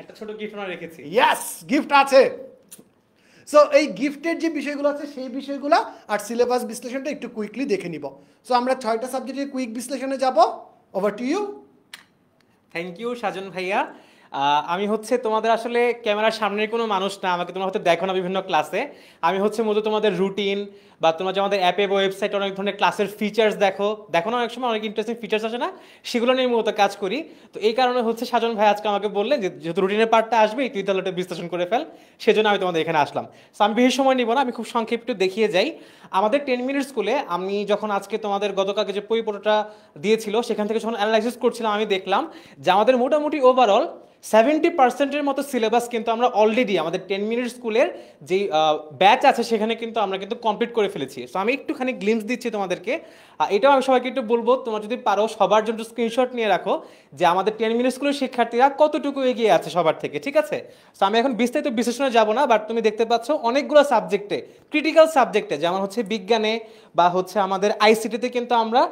একটা ছোট গিফট আমরা রেখেছি
ইয়াস গিফট আছে সো এই গিফটের যে বিষয়গুলো আছে সেই বিষয়গুলো আর সিলেবাস বিশ্লেষণটা একটু কুইকলি দেখে নিব সো আমরা ছয়টা সাবজেক্টের কুইক বিশ্লেষণে যাব over to you
thank you Sajan ভাইয়া আমি হচ্ছে তোমাদের আসলে ক্যামেরার সামনের কোনো মানুষ না আমাকে তোমরা হয়তো দেখো না বিভিন্ন ক্লাসে আমি হচ্ছে মূলত তোমাদের রুটিন বা তোমরা যে আমাদের অ্যাপে বা ওয়েবসাইটে অনেক ধরনের ক্লাসের ফিচার্স দেখো দেখো না অনেক সময় অনেক ইন্টারেস্টিং ফিচার্স আসে না সেগুলো নিয়ে মূলত কাজ করি তো এই কারণে হচ্ছে সাজন ভাই আজকে আমাকে বললেন যে যেহেতু রুটিনের পার্টটা আসবে তুই তাহলে ওটা বিশ্লেষণ করে ফেল সেজন্য আমি তোমাদের এখানে আসলাম সো আমি বেশি সময় নিব না আমি খুব সংক্ষেপ একটু দেখিয়ে যাই আমাদের টেন মিনিট স্কুলে আমি যখন আজকে তোমাদের গতকালকে যে পরিপূর্ণটা দিয়েছিল সেখান থেকে যখন অ্যানালাইসিস করছিলাম আমি দেখলাম যে আমাদের মোটামুটি ওভারঅল সেভেন্টি পার্সেন্টের মতো সিলেবাস কিন্তু আমরা অলরেডি আমাদের টেন মিনিট স্কুলের যেই ব্যাচ আছে সেখানে কিন্তু আমরা কিন্তু কমপ্লিট করে করে ফেলেছি তো আমি একটুখানি গ্লিমস দিচ্ছি তোমাদেরকে এটাও আমি সবাইকে একটু বলবো তোমরা যদি পারো সবার জন্য স্ক্রিনশট নিয়ে রাখো যে আমাদের টেন মিনিট স্কুলের শিক্ষার্থীরা কতটুকু এগিয়ে আছে সবার থেকে ঠিক আছে তো আমি এখন বিস্তারিত বিশ্লেষণে যাবো না বাট তুমি দেখতে পাচ্ছ অনেকগুলো সাবজেক্টে ক্রিটিক্যাল সাবজেক্টে যেমন হচ্ছে বিজ্ঞানে বা হচ্ছে আমাদের আইসিটিতে কিন্তু আমরা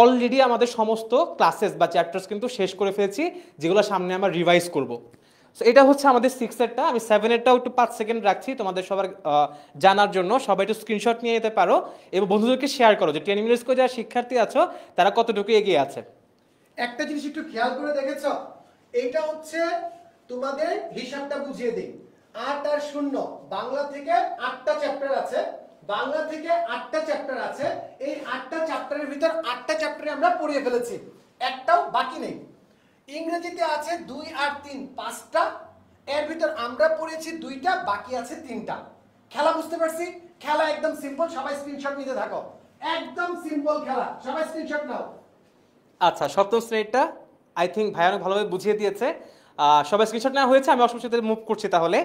অলরেডি আমাদের সমস্ত ক্লাসেস বা চ্যাপ্টার্স কিন্তু শেষ করে ফেলেছি যেগুলো সামনে আমরা রিভাইজ করবো সো এটা হচ্ছে আমাদের সিক্সেরটা আমি সেভেনেরটাও একটু পাঁচ সেকেন্ড রাখছি তোমাদের সবার জানার জন্য সবাই একটু স্ক্রিনশট নিয়ে যেতে পারো এবং বন্ধুদেরকে শেয়ার করো যে টেন মিনিটস করে যারা শিক্ষার্থী আছো তারা কতটুকু এগিয়ে আছে
একটা জিনিস একটু খেয়াল করে দেখেছ এটা হচ্ছে তোমাদের হিসাবটা বুঝিয়ে দিই আট আর শূন্য বাংলা থেকে আটটা চ্যাপ্টার আছে বাংলা থেকে আটটা চ্যাপ্টার আছে এই আটটা চ্যাপ্টারের ভিতর আটটা চ্যাপ্টারে আমরা পড়িয়ে ফেলেছি একটাও বাকি নেই ইংরেজিতে আছে দুই আর তিন পাঁচটা এর ভিতর আমরা পড়েছি দুইটা বাকি আছে তিনটা খেলা বুঝতে পারছি খেলা একদম সিম্পল সবাই স্ক্রিনশট নিতে থাকো একদম সিম্পল খেলা সবাই স্ক্রিনশট নাও
আচ্ছা সপ্তম শ্রেণীটা আই থিঙ্ক ভাই অনেক ভালোভাবে বুঝিয়ে দিয়েছে সবাই স্ক্রিনশট নেওয়া হয়েছে আমি অসম সাথে মুভ করছি তাহলে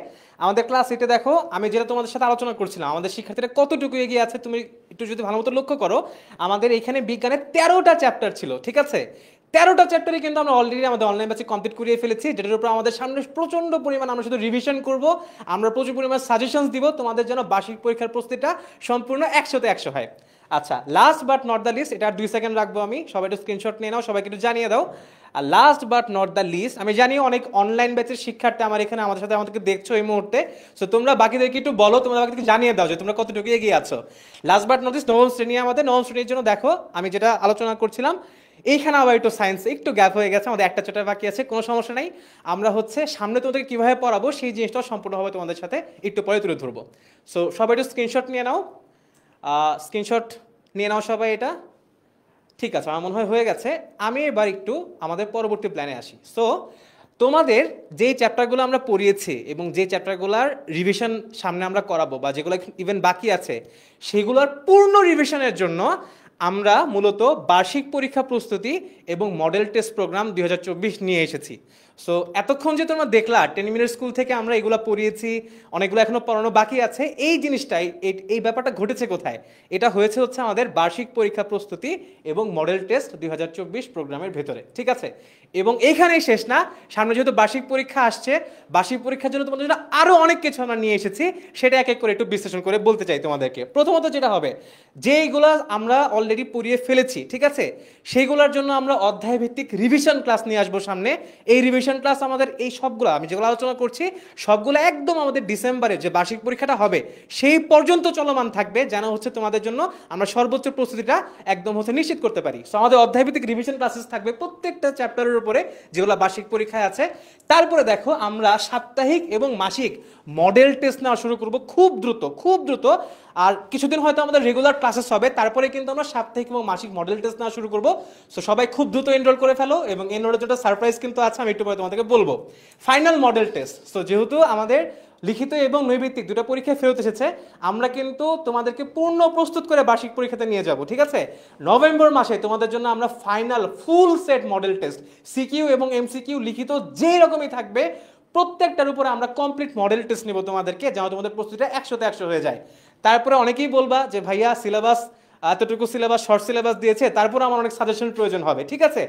আমাদের ক্লাস এটা দেখো আমি যেটা তোমাদের সাথে আলোচনা করছিলাম আমাদের শিক্ষার্থীরা কতটুকু এগিয়ে আছে তুমি একটু যদি ভালো মতো লক্ষ্য করো আমাদের এখানে বিজ্ঞানের তেরোটা চ্যাপ্টার ছিল ঠিক আছে তেরোটা চ্যাপ্টারে কিন্তু আমরা অলরেডি আমাদের অনলাইন ব্যাচে কমপ্লিট করিয়ে ফেলেছি যেটার উপর আমাদের সামনে প্রচণ্ড পরিমাণ আমরা শুধু রিভিশন করব আমরা প্রচুর পরিমাণ সাজেশনস দিব তোমাদের যেন বার্ষিক পরীক্ষার প্রস্তুতিটা সম্পূর্ণ একশোতে একশো হয় আচ্ছা last but not the least এটা আর দুই সেকেন্ড রাখবো আমি সবাই একটু স্ক্রিনশট নিয়ে নাও সবাইকে একটু জানিয়ে দাও আর last but not the least আমি জানি অনেক অনলাইন ব্যাচের শিক্ষার্থী আমার এখানে আমাদের সাথে আমাদেরকে দেখছো এই মুহূর্তে সো তোমরা বাকিদেরকে একটু বলো তোমরা বাকিদেরকে জানিয়ে দাও যে তোমরা কতটুকু এগিয়ে আছো লাস্ট বাট নট লিস্ট নবম শ্রেণী আমাদের নবম শ্রেণীর জন্য দেখো আমি যেটা আলোচনা করছিলাম এইখানে আবার একটু সায়েন্স একটু গ্যাপ হয়ে গেছে আমাদের একটা চ্যাপ্টার বাকি আছে কোনো সমস্যা নেই আমরা হচ্ছে সামনে তোমাদেরকে কীভাবে পড়াবো সেই জিনিসটা সম্পূর্ণভাবে তোমাদের সাথে একটু পরে তুলে ধরবো সো সবাই একটু স্ক্রিনশট নিয়ে নাও স্ক্রিনশট নিয়ে নাও সবাই এটা ঠিক আছে আমার মনে হয় হয়ে গেছে আমি এবার একটু আমাদের পরবর্তী প্ল্যানে আসি সো তোমাদের যে চ্যাপ্টারগুলো আমরা পড়িয়েছি এবং যে চ্যাপ্টারগুলোর রিভিশন সামনে আমরা করাবো বা যেগুলো ইভেন বাকি আছে সেগুলোর পূর্ণ রিভিশনের জন্য আমরা মূলত বার্ষিক পরীক্ষা প্রস্তুতি এবং মডেল টেস্ট প্রোগ্রাম দুই নিয়ে এসেছি সো এতক্ষণ যে তোমরা দেখলা টেন মিনিট স্কুল থেকে আমরা এগুলো পড়িয়েছি অনেকগুলো এখনও পড়ানো বাকি আছে এই জিনিসটাই এই ব্যাপারটা ঘটেছে কোথায় এটা হয়েছে হচ্ছে আমাদের বার্ষিক পরীক্ষা প্রস্তুতি এবং মডেল টেস্ট দুই প্রোগ্রামের ভেতরে ঠিক আছে এবং এখানেই শেষ না সামনে যেহেতু বার্ষিক পরীক্ষা আসছে বার্ষিক পরীক্ষার জন্য তোমাদের জন্য আরও অনেক কিছু আমরা নিয়ে এসেছি সেটা এক এক করে একটু বিশ্লেষণ করে বলতে চাই তোমাদেরকে প্রথমত যেটা হবে যেইগুলো আমরা অলরেডি পড়িয়ে ফেলেছি ঠিক আছে সেইগুলোর জন্য আমরা অধ্যায় ভিত্তিক রিভিশন ক্লাস নিয়ে আসবো সামনে এই রিভিশন ক্লাস আমাদের এই সবগুলো আমি যেগুলো আলোচনা করছি সবগুলো একদম আমাদের ডিসেম্বরে যে বার্ষিক পরীক্ষাটা হবে সেই পর্যন্ত চলমান থাকবে যেন হচ্ছে তোমাদের জন্য আমরা সর্বোচ্চ প্রস্তুতিটা একদম হচ্ছে নিশ্চিত করতে পারি সো আমাদের অধ্যায়ভিত্তিক রিভিশন ক্লাসেস থাকবে প্রত্যেকটা চ্যাপ্টারের পরে যেগুলো বার্ষিক পরীক্ষায় আছে তারপরে দেখো আমরা সাপ্তাহিক এবং মাসিক মডেল টেস্ট নেওয়া শুরু করব খুব দ্রুত খুব দ্রুত আর কিছুদিন হয়তো আমাদের রেগুলার ক্লাসেস হবে তারপরে কিন্তু আমরা সাপ্তাহিক এবং মাসিক মডেল টেস্ট নেওয়া শুরু করব সো সবাই খুব দ্রুত এনরোল করে ফেলো এবং এনরোলের যেটা সারপ্রাইজ কিন্তু আছে আমি একটু পরে তোমাদেরকে বলবো ফাইনাল মডেল টেস্ট সো যেহেতু আমাদের লিখিত এবং নৈবিত্তিক দুটো পরীক্ষায় ফেরত এসেছে আমরা কিন্তু তোমাদেরকে পূর্ণ প্রস্তুত করে বার্ষিক পরীক্ষাতে নিয়ে যাব ঠিক আছে নভেম্বর মাসে তোমাদের জন্য আমরা final full set model test CQ এবং এমসিকিউ লিখিত যেই রকমই থাকবে প্রত্যেকটার উপরে আমরা কমপ্লিট মডেল টেস্ট নেব তোমাদেরকে যেন তোমাদের প্রস্তুতিটা একশোতে একশো হয়ে যায় তারপরে অনেকেই বলবা যে ভাইয়া সিলেবাস এতটুকু সিলেবাস শর্ট সিলেবাস দিয়েছে তারপর আমার অনেক সাজেশন প্রয়োজন হবে ঠিক আছে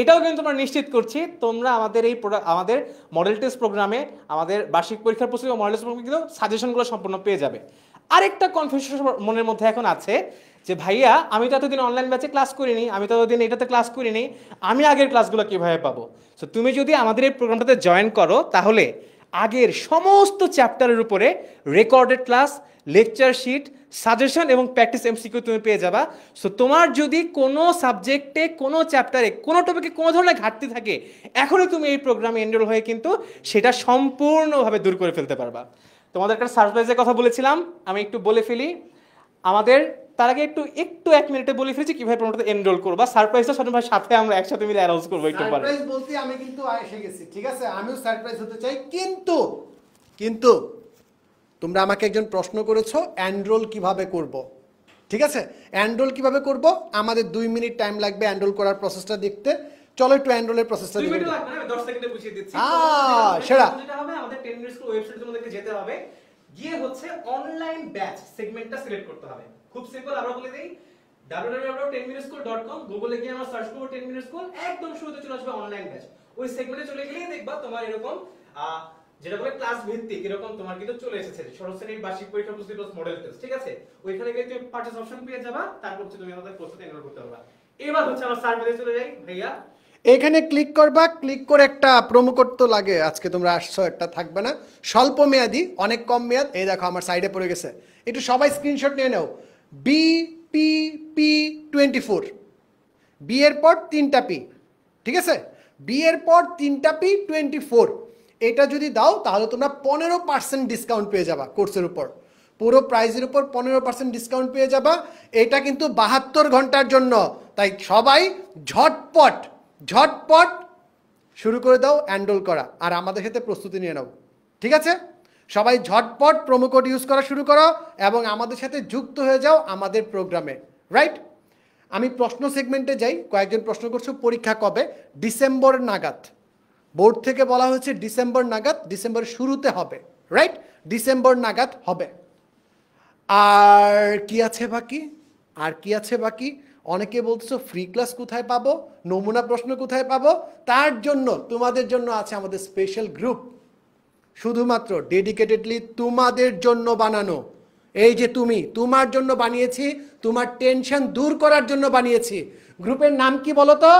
এটাও কিন্তু আমরা নিশ্চিত করছি তোমরা আমাদের এই আমাদের মডেল টেস্ট প্রোগ্রামে আমাদের বার্ষিক পরীক্ষার প্রস্তুতি মডেল টেস্ট প্রোগ্রামে কিন্তু সাজেশনগুলো সম্পূর্ণ পেয়ে যাবে আরেকটা কনফিউশন মনের মধ্যে এখন আছে যে ভাইয়া আমি তো এতদিন অনলাইন ব্যাচে ক্লাস করিনি আমি তো এতদিন এটাতে ক্লাস করিনি আমি আগের ক্লাসগুলো কীভাবে পাবো সো তুমি যদি আমাদের এই প্রোগ্রামটাতে জয়েন করো তাহলে আগের সমস্ত চ্যাপ্টারের উপরে recorded class lecture sheet suggestion এবং প্র্যাকটিস এমসিকিউ তুমি পেয়ে যাবা সো তোমার যদি কোনো সাবজেক্টে কোনো চ্যাপ্টারে কোনো টপিকে কোনো ধরনের ঘাটতি থাকে এখনই তুমি এই প্রোগ্রামে এনরোল হয়ে কিন্তু সেটা সম্পূর্ণভাবে দূর করে ফেলতে পারবা তোমাদের একটা সারপ্রাইজের কথা বলেছিলাম আমি একটু বলে ফেলি আমাদের তার আগে একটু একটু এক মিনিটে বলে ফেলেছি কিভাবে প্রমোটাতে এনরোল বা সারপ্রাইজটা সাথে ভাই সাথে আমরা একসাথে মিলে অ্যানাউন্স
করবো একটু বলতে আমি কিন্তু এসে গেছি ঠিক আছে আমিও সারপ্রাইজ হতে চাই কিন্তু কিন্তু তোমরা আমাকে একজন প্রশ্ন করেছো অ্যান্ড্রোল কিভাবে করব। ঠিক আছে অ্যান্ড্রোল কিভাবে করব আমাদের দুই মিনিট টাইম লাগবে অ্যানরোল করার প্রসেসটা দেখতে চলো একটু অ্যানরোলের প্রসেসটা দেখি
সেটা যেতে হবে গিয়ে হচ্ছে অনলাইন ব্যাচ সেগমেন্টটা সিলেক্ট করতে হবে খুব সিম্পল আরো বলে দেই www.10minuteschool.com গুগলে গিয়ে আমরা সার্চ করব 10 minutes school একদম শুরুতে চলে আসবে অনলাইন ব্যাচ ওই সেগমেন্টে চলে গেলেই দেখবা তোমার এরকম যেটা বলে ক্লাস ভিত্তিক এরকম তোমার কিন্তু চলে এসেছে ষষ্ঠ বার্ষিক পরীক্ষা প্রস্তুতি প্লাস মডেল টেস্ট ঠিক আছে ওইখানে তুমি অপশন পেয়ে যাবা তারপর তুমি আমাদের প্রস্তুতি এনরোল করতে পারবা এবার হচ্ছে চলে যাই ভাইয়া
এখানে ক্লিক করবা ক্লিক করে একটা প্রোমো কোড তো লাগে আজকে তোমরা আসছো একটা থাকবে না স্বল্প মেয়াদি অনেক কম মেয়াদ এই দেখো আমার সাইডে পড়ে গেছে একটু সবাই স্ক্রিনশট নিয়ে পি পি টোয়েন্টি ফোর বিয়ের পর তিনটা পি ঠিক আছে বিয়ের পর তিনটা পি টোয়েন্টি ফোর এটা যদি দাও তাহলে তোমরা পনেরো পার্সেন্ট ডিসকাউন্ট পেয়ে যাবা কোর্সের উপর পুরো প্রাইজের উপর পনেরো পার্সেন্ট ডিসকাউন্ট পেয়ে যাবা এটা কিন্তু বাহাত্তর ঘন্টার জন্য তাই সবাই ঝটপট ঝটপট শুরু করে দাও অ্যান্ডোল করা আর আমাদের সাথে প্রস্তুতি নিয়ে নাও ঠিক আছে সবাই ঝটপট প্রোমো কোড ইউজ করা শুরু করো এবং আমাদের সাথে যুক্ত হয়ে যাও আমাদের প্রোগ্রামে রাইট আমি প্রশ্ন সেগমেন্টে যাই কয়েকজন প্রশ্ন করছো পরীক্ষা কবে ডিসেম্বর নাগাদ বোর্ড থেকে বলা হয়েছে ডিসেম্বর নাগাদ ডিসেম্বর শুরুতে হবে রাইট ডিসেম্বর নাগাদ হবে আর কি আছে বাকি আর কি আছে বাকি অনেকে বলছো ফ্রি ক্লাস কোথায় পাবো নমুনা প্রশ্ন কোথায় পাবো তার জন্য তোমাদের জন্য আছে আমাদের স্পেশাল গ্রুপ শুধুমাত্র ডেডিকেটেডলি তোমাদের জন্য বানানো এই যে তুমি তোমার জন্য বানিয়েছি তোমার টেনশন দূর করার জন্য বানিয়েছি গ্রুপের নাম কি বলো তো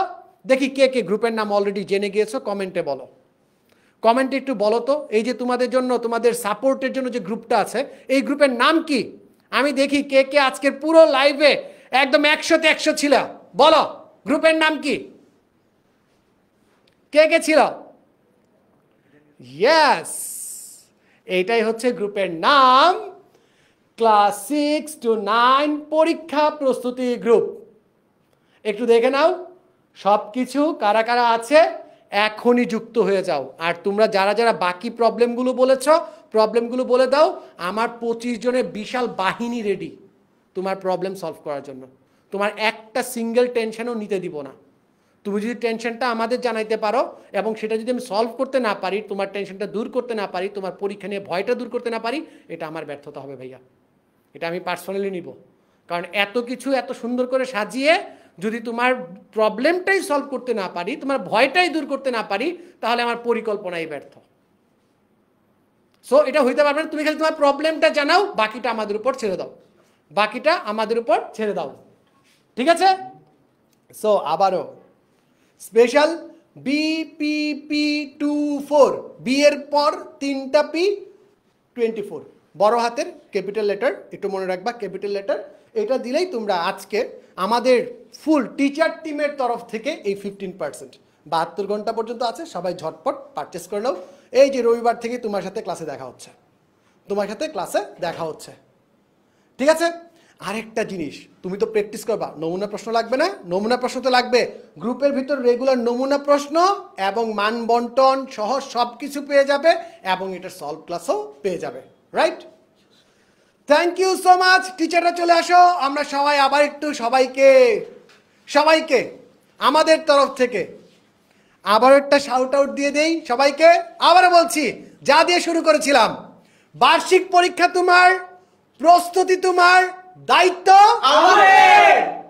দেখি কে কে গ্রুপের নাম অলরেডি জেনে গিয়েছো কমেন্টে বলো কমেন্টে একটু বলো তো এই যে তোমাদের জন্য তোমাদের সাপোর্টের জন্য যে গ্রুপটা আছে এই গ্রুপের নাম কি আমি দেখি কে কে আজকের পুরো লাইভে একদম একশোতে একশো ছিল বলো গ্রুপের নাম কি কে কে ছিল ইয়াস এইটাই হচ্ছে গ্রুপের নাম ক্লাস সিক্স টু নাইন পরীক্ষা প্রস্তুতি গ্রুপ একটু দেখে নাও সব কিছু কারা কারা আছে এখনই যুক্ত হয়ে যাও আর তোমরা যারা যারা বাকি প্রবলেমগুলো বলেছ প্রবলেমগুলো বলে দাও আমার পঁচিশ জনের বিশাল বাহিনী রেডি তোমার প্রবলেম সলভ করার জন্য তোমার একটা সিঙ্গেল টেনশনও নিতে দিব না তুমি যদি টেনশনটা আমাদের জানাইতে পারো এবং সেটা যদি আমি সলভ করতে না পারি তোমার টেনশনটা দূর করতে না পারি তোমার পরীক্ষা নিয়ে ভয়টা দূর করতে না পারি এটা আমার ব্যর্থতা হবে ভাইয়া এটা আমি পার্সোনালি নিব কারণ এত কিছু এত সুন্দর করে সাজিয়ে যদি তোমার প্রবলেমটাই সলভ করতে না পারি তোমার ভয়টাই দূর করতে না পারি তাহলে আমার পরিকল্পনাই ব্যর্থ সো এটা হইতে পারবে না তুমি খালি তোমার প্রবলেমটা জানাও বাকিটা আমাদের উপর ছেড়ে দাও বাকিটা আমাদের উপর ছেড়ে দাও ঠিক আছে সো আবারও special BPP two four B এর পর তিনটা পি টোয়েন্টি ফোর বড় হাতের ক্যাপিটাল লেটার একটু মনে রাখবা ক্যাপিটাল লেটার এটা দিলেই তোমরা আজকে আমাদের ফুল টিচার টিমের তরফ থেকে এই ফিফটিন পার্সেন্ট বাহাত্তর ঘন্টা পর্যন্ত আছে সবাই ঝটপট পারচেস করে নাও এই যে রবিবার থেকে তোমার সাথে ক্লাসে দেখা হচ্ছে তোমার সাথে ক্লাসে দেখা হচ্ছে ঠিক আছে আরেকটা জিনিস তুমি তো প্র্যাকটিস করবা নমুনা প্রশ্ন লাগবে না নমুনা প্রশ্ন তো লাগবে গ্রুপের ভিতর রেগুলার নমুনা প্রশ্ন এবং মান বন্টন সহ সব কিছু পেয়ে যাবে এবং এটা সলভ ক্লাসও পেয়ে যাবে right thank you so much টিচাররা চলে আসো আমরা সবাই আবার একটু সবাইকে সবাইকে আমাদের তরফ থেকে আবার একটা শাউট আউট দিয়ে দেই সবাইকে আবার বলছি যা দিয়ে শুরু করেছিলাম বার্ষিক পরীক্ষা তোমার প্রস্তুতি তোমার দায়িত্ব আমাদের